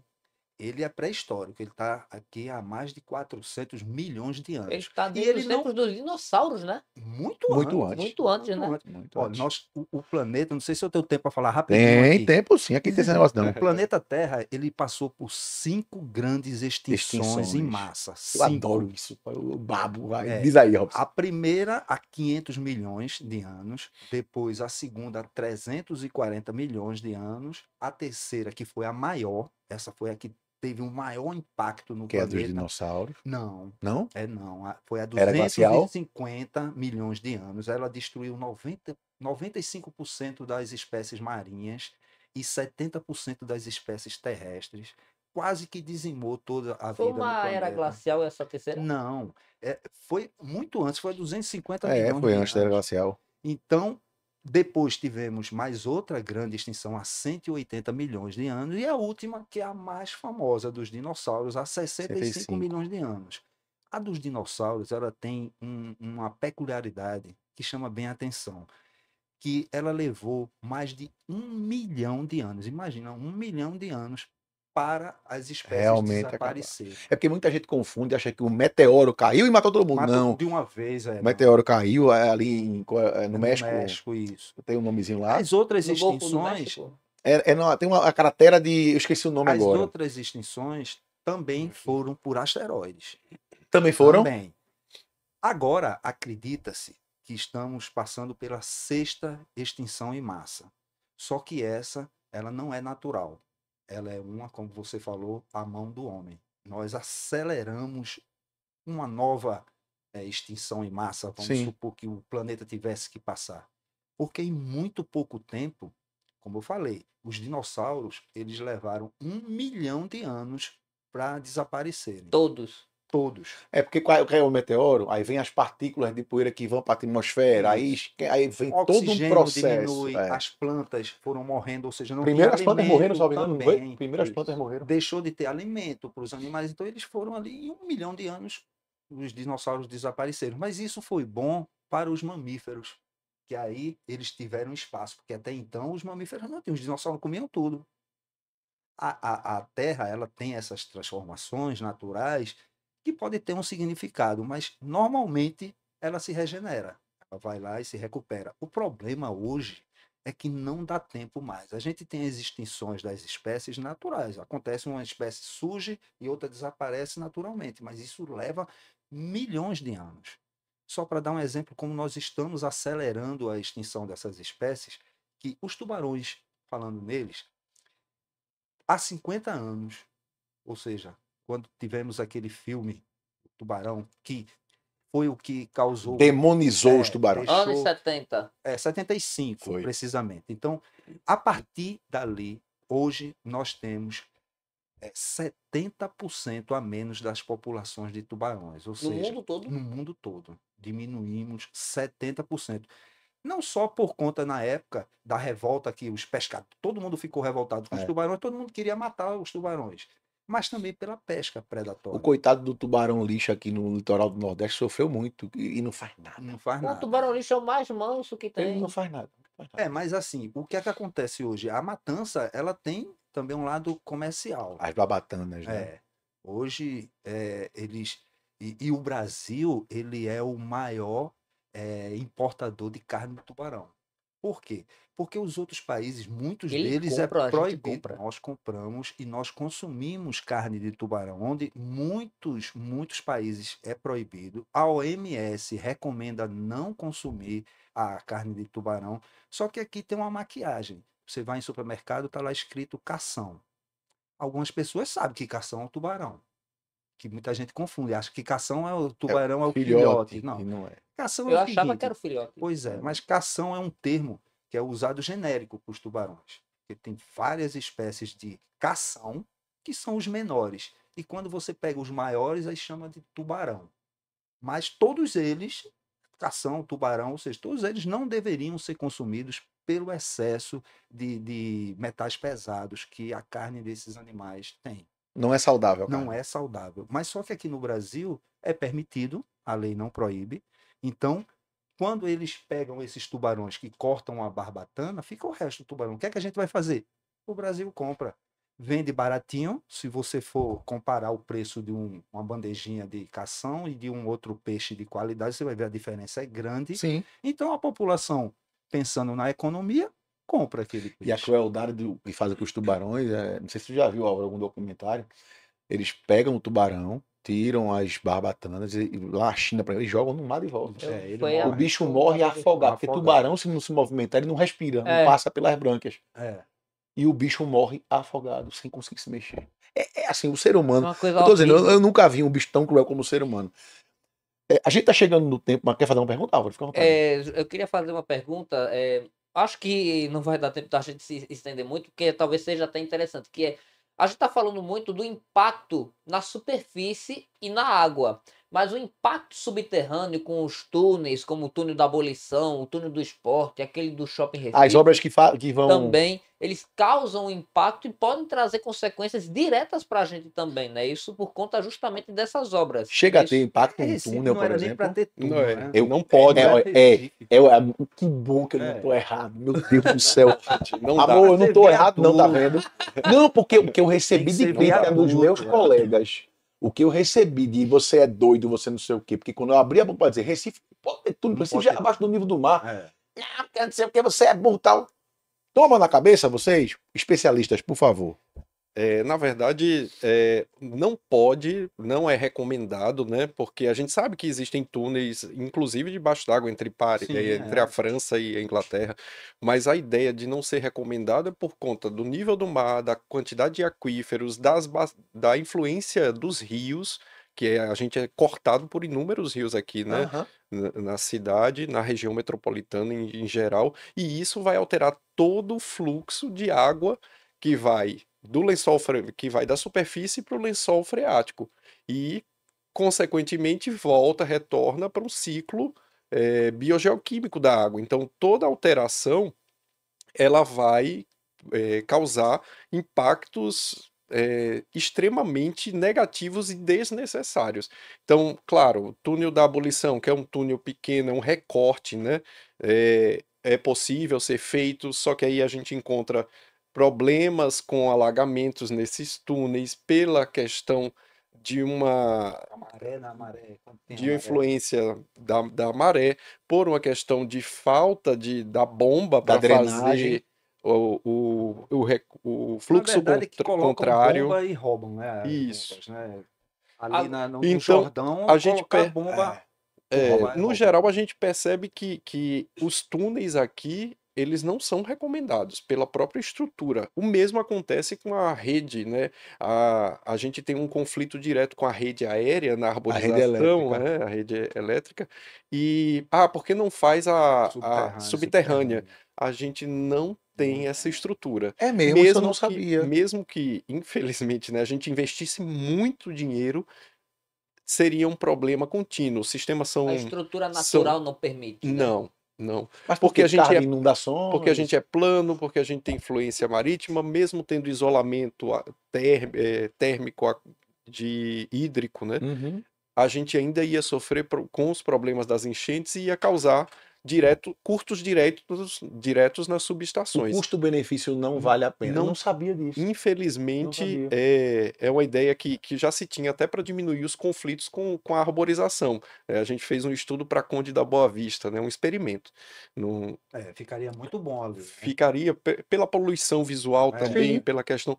[SPEAKER 3] ele é pré-histórico, ele está aqui há mais de 400 milhões de anos. Tá ele
[SPEAKER 1] está desde ele os tempos não... dos dinossauros, né?
[SPEAKER 3] Muito, muito antes, antes. Muito antes, muito né? Antes. Muito Olha, antes. Nós, o, o, planeta, não sei se eu tenho tempo para falar rapidinho. Tem aqui. tempo
[SPEAKER 2] sim, aqui tem esse negócio não. O
[SPEAKER 3] planeta Terra, ele passou por cinco grandes extinções, extinções. em massa. Eu adoro isso, o babo. É, Diz aí, Robson. A primeira há 500 milhões de anos, depois a segunda há 340 milhões de anos, a terceira, que foi a maior, essa foi a que teve um maior impacto no que é planeta. Que é dos dinossauros?
[SPEAKER 1] Não. Não?
[SPEAKER 3] É não. Foi a 250 milhões de anos. Ela destruiu 90, 95% das espécies marinhas e 70% das espécies terrestres. Quase que dizimou toda a foi vida. Foi uma era glacial essa terceira? Não. É, foi muito antes, foi 250 é, milhões. É, foi antes da era glacial. Então, depois tivemos mais outra grande extinção há 180 milhões de anos, e a última, que é a mais famosa dos dinossauros, há 65, 65. milhões de anos. A dos dinossauros ela tem um, uma peculiaridade que chama bem a atenção, que ela levou mais de um milhão de anos. Imagina, um milhão de anos para as espécies Realmente é desaparecer. Acabar.
[SPEAKER 2] É porque muita gente confunde, acha que o meteoro caiu e matou todo mundo. Matou não. De
[SPEAKER 3] uma vez, é. O meteoro
[SPEAKER 2] caiu é, ali em, é, no, no México. México, isso. Tem um nomezinho lá. As outras no extinções. É, é, não, tem uma cratera de. Eu esqueci o nome as agora. As
[SPEAKER 3] outras extinções também foram por asteroides.
[SPEAKER 2] Também foram? Também.
[SPEAKER 3] Agora, acredita-se que estamos passando pela sexta extinção em massa. Só que essa, ela não é natural ela é uma, como você falou, a mão do homem. Nós aceleramos uma nova é, extinção em massa, vamos Sim. supor que o planeta tivesse que passar. Porque em muito pouco tempo, como eu falei, os dinossauros, eles levaram um milhão de anos para desaparecerem.
[SPEAKER 2] Todos. Todos. É porque caiu é, é o meteoro, aí vem as partículas de poeira que vão para a atmosfera, aí, aí vem todo um processo. Diminui, é. As
[SPEAKER 3] plantas foram morrendo, ou seja, não Primeiro as plantas morreram, só não foi? Primeiro as plantas morreram. Deixou de ter alimento para os animais, então eles foram ali em um milhão de anos, os dinossauros desapareceram. Mas isso foi bom para os mamíferos, que aí eles tiveram espaço, porque até então os mamíferos não tinham, os dinossauros comiam tudo. A, a, a Terra ela tem essas transformações naturais que pode ter um significado, mas normalmente ela se regenera, ela vai lá e se recupera. O problema hoje é que não dá tempo mais. A gente tem as extinções das espécies naturais. Acontece uma espécie surge e outra desaparece naturalmente, mas isso leva milhões de anos. Só para dar um exemplo, como nós estamos acelerando a extinção dessas espécies, que os tubarões, falando neles, há 50 anos, ou seja, quando tivemos aquele filme, o Tubarão, que foi o que causou. Demonizou é, os tubarões. Deixou, Anos
[SPEAKER 1] 70.
[SPEAKER 3] É, 75, foi. precisamente. Então, a partir dali, hoje nós temos é, 70% a menos das populações de tubarões. Ou no seja, mundo todo? No mundo todo. Diminuímos 70%. Não só por conta, na época, da revolta que os pescadores. Todo mundo ficou revoltado com é. os tubarões, todo mundo queria matar os tubarões mas também pela pesca predatória. O
[SPEAKER 2] coitado do tubarão lixo aqui no litoral do Nordeste sofreu muito e não faz
[SPEAKER 3] nada. Não faz
[SPEAKER 1] nada. O tubarão lixo é o mais manso que tem. Ele não faz nada.
[SPEAKER 3] É, mas assim, o que é que acontece hoje? A matança, ela tem também um lado comercial.
[SPEAKER 2] As babatanas, né?
[SPEAKER 3] É. Hoje, é, eles... E, e, o Brasil, ele é o maior é, importador de carne do tubarão. Por quê? Porque os outros países, muitos Ele deles é compra, é proibido. Compra. Nós compramos e nós consumimos carne de tubarão, onde muitos, muitos países é proibido. A OMS recomenda não consumir a carne de tubarão. Só que aqui tem uma maquiagem. Você vai em supermercado, está lá escrito cação. Algumas pessoas sabem que cação é o tubarão que muita gente confunde, acha que cação é o é tubarão é, é o filhote, filhote. Não. não é.
[SPEAKER 1] Cação é Eu é o achava que era o filhote.
[SPEAKER 3] Pois é, mas cação é um termo que é usado genérico para os tubarões. Porque tem várias espécies de cação, que são os menores. E quando você pega os maiores, aí chama de tubarão. Mas todos eles, cação, tubarão, ou seja, todos eles não deveriam ser consumidos pelo excesso de, de metais pesados que a carne desses animais tem.
[SPEAKER 2] Não é saudável. Cara. Não
[SPEAKER 3] é saudável. Mas só que aqui no Brasil é permitido, a lei não proíbe. Então, quando eles pegam esses tubarões que cortam a barbatana, fica o resto do tubarão. O que é que a gente vai fazer? O Brasil compra. Vende baratinho. Se você for comparar o preço de um, uma bandejinha de cação e de um outro peixe de qualidade, você vai ver a diferença é grande. Sim. Então a população, pensando na economia, compra aquele
[SPEAKER 2] peixe. E a crueldade do, que fazem com os tubarões, é, não sei se você já viu algum documentário, eles pegam o tubarão, tiram as barbatanas e lá a China, para eles jogam no mar e volta É, morre, o bicho morre afogado, porque o tubarão, se não se movimentar, ele não respira, é. não passa pelas brancas. É. E o bicho morre afogado, sem conseguir se mexer. É, é assim, o ser humano. Eu, dizendo, eu, eu, nunca vi um bicho tão cruel como o ser humano. É, a gente está chegando no tempo, mas quer fazer uma pergunta, Álvaro? Fica
[SPEAKER 1] é, eu queria fazer uma pergunta. acho que não vai dar tempo da gente se estender muito, porque talvez seja até interessante, que é a gente está falando muito do impacto na superfície e na água. Mas o impacto subterrâneo com os túneis, como o túnel da abolição, o túnel do esporte, aquele do shopping Recife, As obras
[SPEAKER 2] que, que vão. Também,
[SPEAKER 1] eles causam impacto e podem trazer consequências diretas para a gente também, né? Isso por conta justamente dessas obras.
[SPEAKER 2] Chega Isso... a ter impacto é, no túnel, por exemplo.
[SPEAKER 4] Ter túnel, não, é. né? Eu
[SPEAKER 2] não pode. É, né? é, é, é, é, que bom que eu não estou errado. Meu Deus do céu. Não Amor, dá. eu não estou errado, tudo. não, tá vendo? Não, porque o que eu recebi de crítica dos meus colegas o que eu recebi de você é doido, você não sei o quê. Porque quando eu abri a boca para dizer Recife, pode é tudo, não Recife já ter. abaixo do nível do mar.
[SPEAKER 4] É. Não, ah, não sei o que, você é burro tal. Toma
[SPEAKER 2] na cabeça, vocês, especialistas, por favor
[SPEAKER 4] é, na verdade, é, não pode, não é recomendado, né? Porque a gente sabe que existem túneis, inclusive debaixo d'água, entre, Paris, Sim, eh, é, entre a França e a Inglaterra. Mas a ideia de não ser recomendada é por conta do nível do mar, da quantidade de aquíferos, das, da influência dos rios, que é, a gente é cortado por inúmeros rios aqui, né? Uhum na cidade, na região metropolitana em, em, geral, e isso vai alterar todo o fluxo de água que vai do lençol que vai da superfície para o lençol freático e, consequentemente, volta, retorna para o ciclo é, biogeoquímico da água. Então, toda alteração ela vai é, causar impactos é, extremamente negativos e desnecessários. Então, claro, o túnel da abolição, que é um túnel pequeno, é um recorte, né? É, é possível ser feito, só que aí a gente encontra problemas com alagamentos nesses túneis pela questão de uma
[SPEAKER 3] maré, maré, de influência
[SPEAKER 4] da, da maré por uma questão de falta de da bomba para fazer o, o, o, o fluxo Na verdade, con é contrário bomba
[SPEAKER 3] e roubam né isso né? ali a, na, no, então, Jordão a gente per... bomba é, é,
[SPEAKER 4] no geral a gente percebe que, que os túneis aqui eles não são recomendados pela própria estrutura. O mesmo acontece com a rede, né? A, a gente tem um conflito direto com a rede aérea na arborização, a rede elétrica, né? a rede elétrica e ah, que não faz a subterrânea. A subterrânea? A gente não tem essa estrutura. É mesmo, mesmo isso eu não que, sabia. Mesmo que, infelizmente, né, a gente investisse muito dinheiro, seria um problema contínuo. Os sistemas são. A estrutura natural são... não permite. Né? Não, não. Mas porque, porque a gente é Porque a gente é plano, porque a gente tem influência marítima, mesmo tendo isolamento ah, eh, térmico ah, de hídrico, né? Uhum. A gente ainda ia sofrer com os problemas das enchentes e ia causar direto, curtos diretos, diretos nas subestações. O custo-benefício não hum, vale a pena. Não, não sabia disso. Infelizmente, sabia. É, é uma ideia que, que já se tinha até para diminuir os conflitos com, com a arborização. É, a gente fez um estudo para Conde da Boa Vista, né, um experimento. No...
[SPEAKER 3] É, ficaria muito bom ali.
[SPEAKER 4] Ficaria pela poluição visual é. também, Sim. pela questão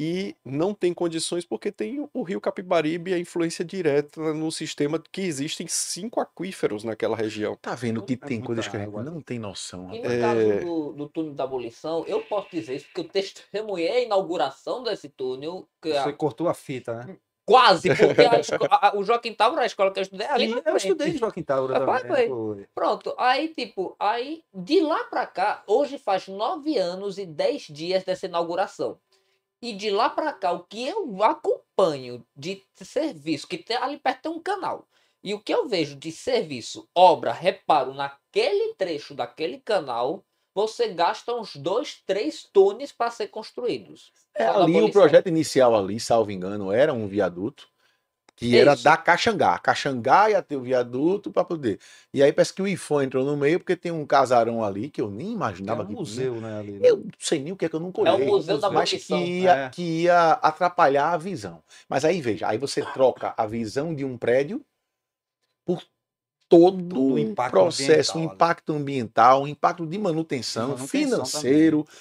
[SPEAKER 4] e não tem condições porque tem o rio Capibaribe e a influência direta no sistema que existem cinco aquíferos naquela região. Tá vendo que é tem é coisas que a gente não tem noção. E no caso é.
[SPEAKER 1] do, do, túnel da abolição, eu posso dizer isso porque eu testemunhei é a inauguração desse túnel. Você a...
[SPEAKER 3] cortou a fita, né? Quase,
[SPEAKER 2] porque
[SPEAKER 1] a a, o Joaquim Tauro, a escola que eu estudei, ali Eu estudei
[SPEAKER 3] Joaquim Tauro também. Né? Foi. Foi.
[SPEAKER 1] Pronto, aí tipo, aí de lá pra cá, hoje faz nove anos e dez dias dessa inauguração. E de lá para cá, o que eu acompanho de serviço, que tem, tá ali perto tem um canal. E o que eu vejo de serviço, obra, reparo naquele trecho daquele canal, você gasta uns dois, três túneis para ser construídos. É, ali o projeto
[SPEAKER 2] inicial ali, salvo engano, era um viaduto. Que é era da Caxangá. Caxangá ia ter o viaduto para poder. E aí parece que o Ifan entrou no meio, porque tem um casarão ali que eu nem é imaginava. É um museu, que... né? Ali, né? Eu não sei nem o que é que eu não colhei. É um museu mas da Mas que ia, é. que ia atrapalhar a visão. Mas aí veja, aí você troca a visão de um prédio por todo o um processo, o um impacto ambiental, o um impacto de manutenção, manutenção financeiro. Também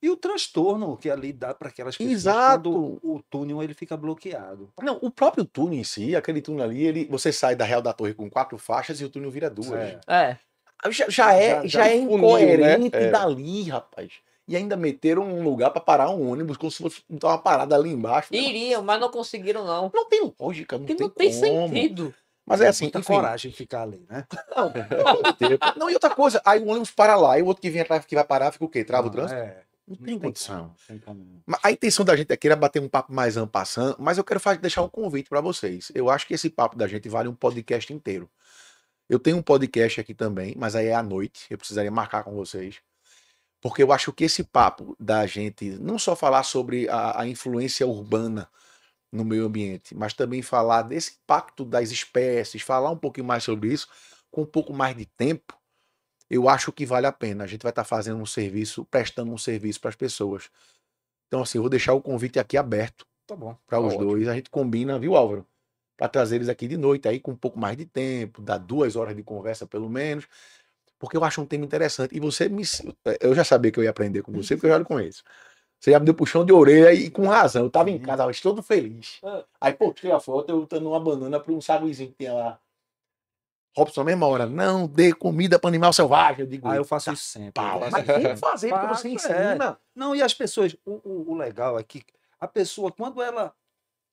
[SPEAKER 2] e o transtorno que é ali dá para aquelas pessoas Exato. quando o túnel ele fica bloqueado. Não, o próprio túnel em si, aquele túnel ali, ele, você sai da Real da Torre com quatro faixas e o túnel vira duas. É. é. Ah, já, já, é, já, já, já é, é né? incoerente né? é. dali, rapaz. E ainda meteram um lugar para parar um ônibus, como se fosse uma parada ali embaixo. Né?
[SPEAKER 1] Iriam, mas não conseguiram, não. Não tem lógica, não Porque tem Não tem como. sentido. Mas é assim, tem coragem
[SPEAKER 2] coragem ficar ali, né? Não, não, não, e outra coisa, aí o ônibus para lá, e o outro que vem atrás que vai parar, fica o quê? Trava o ah, trânsito? É. Não tem, tem condição. Tem a intenção da gente aqui é era bater um papo mais ampassando, mas eu quero deixar um convite para vocês. Eu acho que esse papo da gente vale um podcast inteiro. Eu tenho um podcast aqui também, mas aí é à noite, eu precisaria marcar com vocês. Porque eu acho que esse papo da gente não só falar sobre a, a influência urbana no meio ambiente, mas também falar desse impacto das espécies, falar um pouquinho mais sobre isso, com um pouco mais de tempo, eu acho que vale a pena. A gente vai estar tá fazendo um serviço, prestando um serviço para as pessoas. Então, assim, eu vou deixar o convite aqui aberto.
[SPEAKER 3] Tá bom. Para tá os ótimo.
[SPEAKER 2] dois. A gente combina, viu, Álvaro? Para trazer eles aqui de noite, aí com um pouco mais de tempo, dar duas horas de conversa pelo menos, porque eu acho um tema interessante. E você me. Eh, eu já sabia que eu ia aprender com você, porque eu já com isso. Você já me deu puxão de orelha e com razão. Eu tava em casa, eu todo feliz. Ah. Aí postei a foto eu dando uma banana para um saguizinho que tinha lá Robson, na mesma hora, não dê comida para animal selvagem. Eu digo, ah, eu faço isso sempre. Né? Mas tem que fazer,
[SPEAKER 3] porque você ensina. É. Não, e as pessoas, o, o, o legal é que a pessoa, quando ela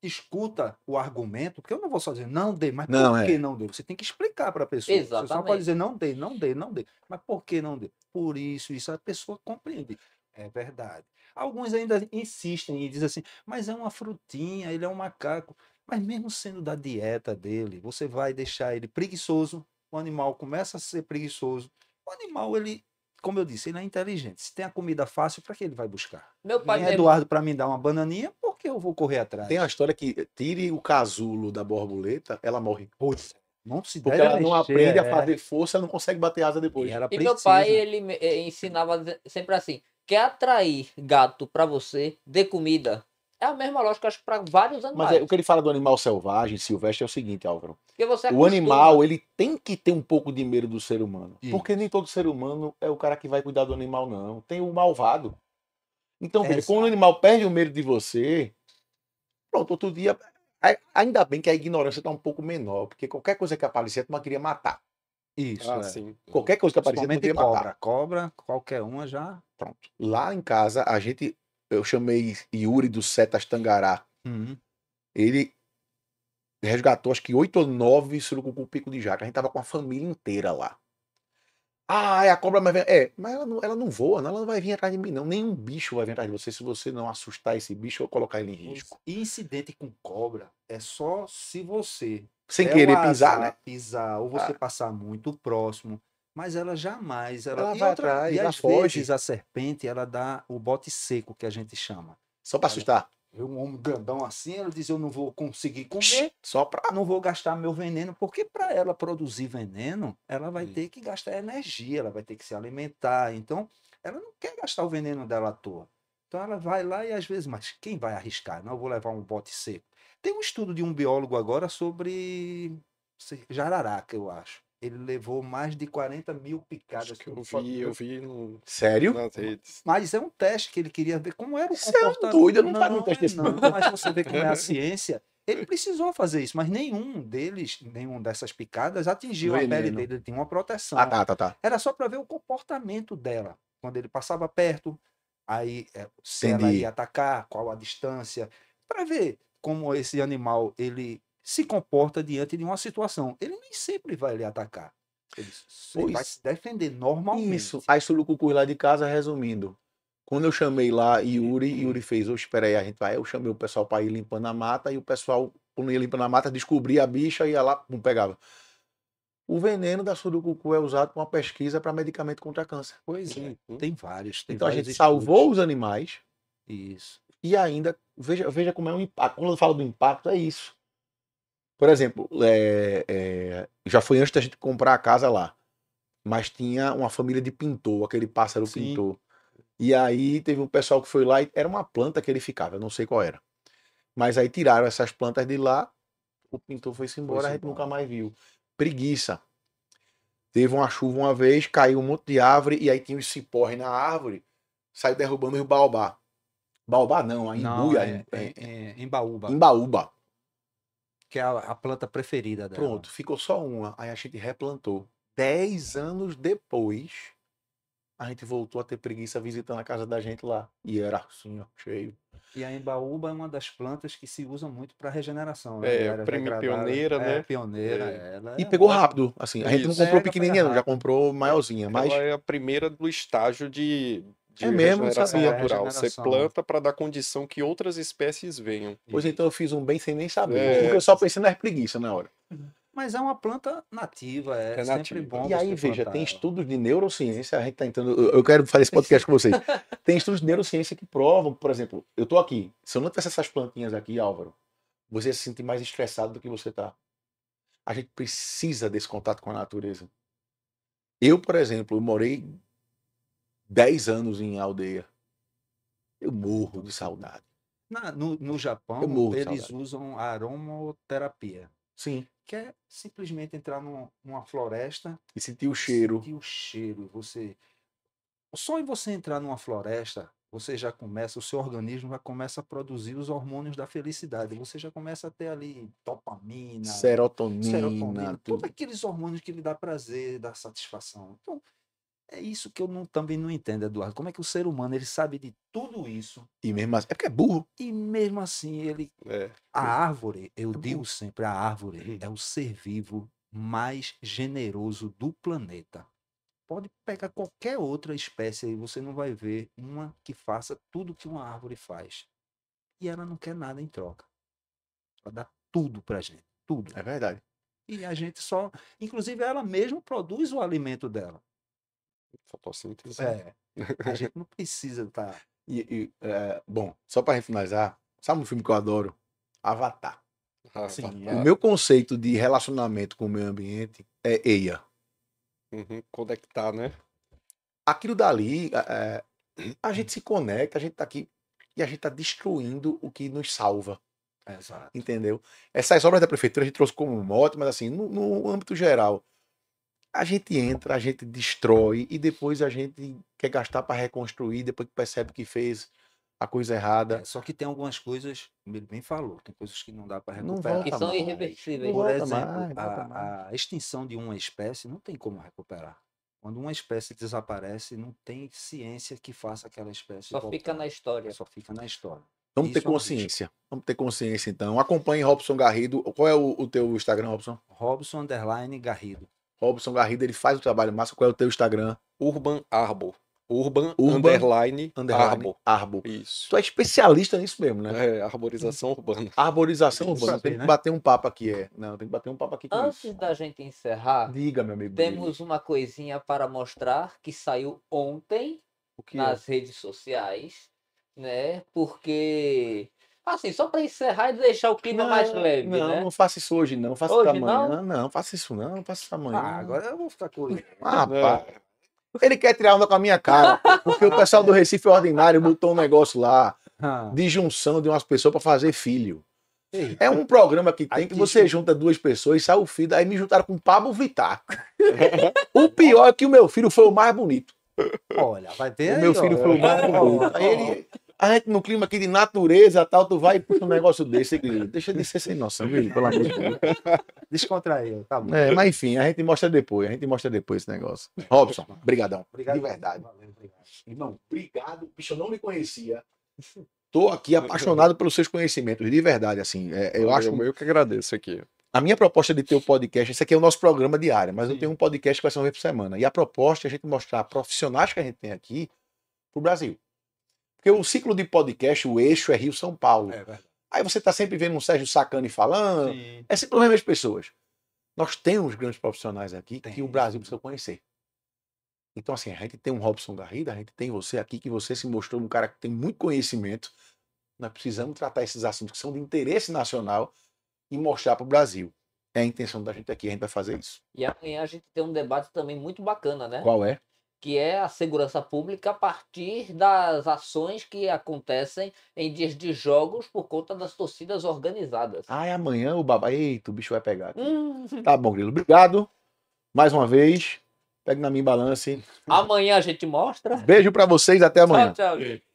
[SPEAKER 3] escuta o argumento, porque eu não vou só dizer não dê, mas não, por é. que não dê Você tem que explicar para a pessoa. Exatamente. Você só pode dizer não dê, não dê, não dê. Mas por que não dê? Por isso, isso a pessoa compreende. É verdade. Alguns ainda insistem e dizem assim, mas é uma frutinha, ele é um macaco. Mas mesmo sendo da dieta dele, você vai deixar ele preguiçoso. O animal começa a ser preguiçoso. O animal, ele, como eu disse, ele é inteligente. Se tem a comida fácil, para que ele vai buscar? Meu pai tem Eduardo para me dar uma bananinha, por que eu vou correr atrás? Tem
[SPEAKER 2] a história que eh, tire o casulo da borboleta, ela morre. Pois não se Porque ela não aprende é. a fazer força, não consegue bater asa depois. E, e meu pai, ele
[SPEAKER 1] eh, ensinava sempre assim: quer atrair gato para você, dê comida. É a mesma lógica, acho, para vários animais. Mas é, o que
[SPEAKER 2] ele fala do animal selvagem, silvestre, é o seguinte, Álvaro. O animal, ele tem que ter um pouco de medo do ser humano. Isso. Porque nem todo ser humano é o cara que vai cuidar do animal, não. Tem o malvado. Então, é quando o animal perde o medo de você, pronto, outro dia. Ainda bem que a ignorância está um pouco menor, porque qualquer coisa que aparecia, tu não queria matar. Isso, ah, né? sim. Qualquer coisa que aparecia, tu turma queria cobra, matar. Cobra, qualquer uma já. Pronto. Lá em casa, a gente eu chamei Yuri do Setas Tangará. Uhum. Ele resgatou acho que oito ou nove surucucu pico de jaca. A gente tava com a família inteira lá. Ah, é a cobra, mas É, mas ela não, ela não voa, não, ela não vai vir atrás de mim, não. Nenhum bicho vai vir atrás de você se você não assustar esse bicho ou colocar ele em risco. Incidente com cobra é só se você.
[SPEAKER 3] Sem é querer pisar, né? Pisar, ou você ah. passar muito próximo. Mas ela jamais. Ela, ela vai outra, atrás, e ela às foge. vezes a serpente ela dá o bote seco que a gente chama. Só para assustar. Eu, um homem grandão assim, ela diz: Eu não vou conseguir comer, só para. Não vou gastar meu veneno, porque para ela produzir veneno, ela vai ter que gastar energia, ela vai ter que se alimentar. Então, ela não quer gastar o veneno dela à toa. Então, ela vai lá e às vezes, mas quem vai arriscar? Não, eu vou levar um bote seco. Tem um estudo de um biólogo agora sobre jararaca, eu acho ele levou mais de 40 mil picadas. Acho que eu, vi, eu vi no...
[SPEAKER 4] Sério? Nas redes.
[SPEAKER 3] Mas é um teste que ele queria ver como era o Você é comportamento. Você é doido, não, não faz um teste desse não, mas
[SPEAKER 1] você vê como é a
[SPEAKER 3] ciência. Ele precisou fazer isso, mas nenhum deles, nenhum dessas picadas atingiu Veneno. a pele dele. Ele tinha uma proteção. Ah, tá, tá, tá. Era só para ver o comportamento dela. Quando ele passava perto, aí é, se Entendi. ela ia atacar, qual a distância, para ver como esse animal ele se comporta diante de uma situação. Ele nem sempre vai lhe atacar.
[SPEAKER 2] Ele, vai se defender normalmente. Isso. Aí Sulucucu lá de casa, resumindo. Quando eu chamei lá Yuri, Yuri fez, oxe, aí a gente vai. Eu chamei o pessoal para ir limpando a mata e o pessoal, quando ia limpando a mata, descobria a bicha e ia lá, não pegava. O veneno da surucucu é usado para uma pesquisa para medicamento contra câncer. Pois é, uhum. tem vários. Tem então a gente estudos. salvou os animais. Isso. E ainda, veja, veja como é o impacto. Quando eu falo do impacto, é isso. Por exemplo, é, é, já foi antes da gente comprar a casa lá, mas tinha uma família de pintor, aquele pássaro Sim. pintor. E aí teve um pessoal que foi lá e era uma planta que ele ficava, eu não sei qual era. Mas aí tiraram essas plantas de lá, o pintor foi-se embora, foi -se a gente nunca mais viu. Preguiça. Teve uma chuva uma vez, caiu um monte de árvore e aí tinha os cipós na árvore, saiu derrubando o baobá. Baobá não, a imbuia. Não, é, é, é,
[SPEAKER 3] é, embaúba. Embaúba
[SPEAKER 2] que é a, a planta preferida dela. Pronto, ficou só uma. Aí a gente replantou. Dez anos depois, a gente voltou a ter preguiça visitando a casa da gente lá. E era assim, ó, cheio.
[SPEAKER 3] E a embaúba é uma das plantas que se usa muito para regeneração. Né? É, prêmio pioneira, né? é, né? Pioneira, é.
[SPEAKER 4] ela. E é
[SPEAKER 2] pegou rápido, assim. A gente Isso. não comprou é, pequenininha, não, já comprou maiorzinha. Mas... Ela
[SPEAKER 4] é a primeira do estágio de de é mesmo, regeneração sabia. natural. Regeneração. Você planta para dar condição que outras espécies venham. Pois
[SPEAKER 2] então eu fiz um bem sem nem saber. É... Porque eu só pensei nas preguiças na hora.
[SPEAKER 3] Mas é uma planta
[SPEAKER 2] nativa, é, é sempre bom. E aí, veja, tem estudos de neurociência, a gente está entrando. Eu quero fazer esse podcast com vocês. Tem estudos de neurociência que provam, por exemplo, eu estou aqui. Se eu não tivesse essas plantinhas aqui, Álvaro, você se sente mais estressado do que você está. A gente precisa desse contato com a natureza. Eu, por exemplo, morei 10 anos em aldeia. Eu morro de saudade.
[SPEAKER 3] Na, no, no Japão, eles usam aromoterapia. Sim. Que é simplesmente entrar numa, numa floresta. E sentir o cheiro. Sentir o cheiro. Você... Só em você entrar numa floresta, você já começa, o seu organismo já começa a produzir os hormônios da felicidade. Você já começa a ter ali dopamina, serotonina,
[SPEAKER 2] serotonina tudo. todos
[SPEAKER 3] aqueles hormônios que lhe dá prazer, dá satisfação. Então, é isso que eu não, também não entendo, Eduardo. Como é que o ser humano ele sabe de tudo isso? E mesmo assim, é porque é burro. E mesmo assim ele, é. a é. árvore, eu é digo sempre, a árvore uhum. é o ser vivo mais generoso do planeta. Pode pegar qualquer outra espécie e você não vai ver uma que faça tudo que uma árvore faz. E ela não quer nada em troca. Ela dá tudo pra gente, tudo. É verdade. E a gente só, inclusive ela mesma produz o alimento dela
[SPEAKER 2] fotossíntese. Né? É. A gente não precisa estar. Tá... E, e é, bom, só para finalizar, sabe um filme que eu adoro? Avatar.
[SPEAKER 4] Ah, Sim, Avatar. O é. meu
[SPEAKER 2] conceito de relacionamento com o meio ambiente é EIA.
[SPEAKER 4] Uhum, conectar, né?
[SPEAKER 2] Aquilo dali, é, a gente se conecta, a gente tá aqui e a gente tá destruindo o que nos salva. Exato. Entendeu? Essas obras da prefeitura a gente trouxe como mote, mas assim, no, no âmbito geral, a gente entra, a gente destrói e depois a gente quer gastar para reconstruir, depois que percebe que fez a coisa errada. É, só que tem algumas coisas, ele bem falou, tem coisas que não dá para
[SPEAKER 1] recuperar. que são irreversíveis. Por exemplo, mais, a, a,
[SPEAKER 3] extinção de uma espécie não tem como recuperar. Quando uma espécie desaparece, não tem ciência que faça aquela espécie. Só voltar. fica
[SPEAKER 1] na história. É, só fica na história.
[SPEAKER 2] Vamos Isso ter é consciência. É Vamos ter consciência, então. Acompanhe Robson Garrido. Qual é o, o teu Instagram, Robson? Robson Garrido. Robson Garrido, ele faz o trabalho massa. Qual é o teu Instagram? Urban Arbor. Urban, Urban underline, underline arbor. arbor. Isso. Tu é especialista nisso mesmo, né? É, arborização urbana. Arborização urbana. Tem que né? bater um papo aqui, é. Não, tem que bater um
[SPEAKER 1] papo aqui. Antes isso. da gente encerrar, diga, meu amigo. Temos uma coisinha para mostrar que saiu ontem nas é? redes sociais, né? Porque Assim, só para encerrar e deixar o clima não, mais leve. Não, né? não
[SPEAKER 2] faça isso hoje, não. Faça isso amanhã. Não? não, faça isso não, faça isso amanhã. Ah,
[SPEAKER 1] agora eu vou ficar com ele. Ah,
[SPEAKER 2] pá. É. Ele quer tirar onda com a minha cara, porque o pessoal do Recife Ordinário botou um negócio lá ah. de junção de umas pessoas para fazer filho. É um programa que tem que você junta duas pessoas, sai o filho, aí me juntaram com o Pablo Vittar. É. o pior é que o meu filho foi o mais bonito. Olha, vai ter. O meu aí, filho foi o mais é, bonito. ele, a gente no clima aqui de natureza tal, tu vai e puxa um negócio desse, Deixa de ser sem noção, viu? pelo amor de Deus. tá bom. É, mas enfim, a gente mostra depois, a gente mostra depois esse negócio. Robson, brigadão. Obrigado, de verdade. Valeu, obrigado. Irmão, obrigado. Bicho, eu não me conhecia. Tô aqui apaixonado pelos seus conhecimentos, de verdade, assim. É, eu, acho acho...
[SPEAKER 4] Eu que agradeço aqui.
[SPEAKER 2] A minha proposta de ter o um podcast, esse aqui é o nosso programa diário, mas Sim. eu tenho um podcast que vai ser uma vez por semana. E a proposta é a gente mostrar profissionais que a gente tem aqui pro Brasil. Porque o ciclo de podcast, o eixo é Rio-São Paulo. É, Aí você está sempre vendo um Sérgio Sacani falando. Sim. É mesmo as pessoas. Nós temos grandes profissionais aqui tem. que o Brasil precisa conhecer. Então, assim, a gente tem um Robson Garrido, a gente tem você aqui, que você se mostrou um cara que tem muito conhecimento. Nós precisamos tratar esses assuntos que são de interesse nacional e mostrar para o Brasil. É a intenção da gente aqui, a gente vai fazer isso.
[SPEAKER 1] E amanhã a gente tem um debate também muito bacana, né? Qual é? que é a segurança pública a partir das ações que acontecem em dias de jogos por conta das torcidas organizadas.
[SPEAKER 2] Ah, amanhã o babá. Eita, o bicho vai pegar. Hum. Tá bom, Grilo. Obrigado. Mais uma vez. pega na minha balance.
[SPEAKER 1] Amanhã a gente mostra.
[SPEAKER 2] Beijo para vocês. Até amanhã. Tchau,
[SPEAKER 1] tchau. Gente.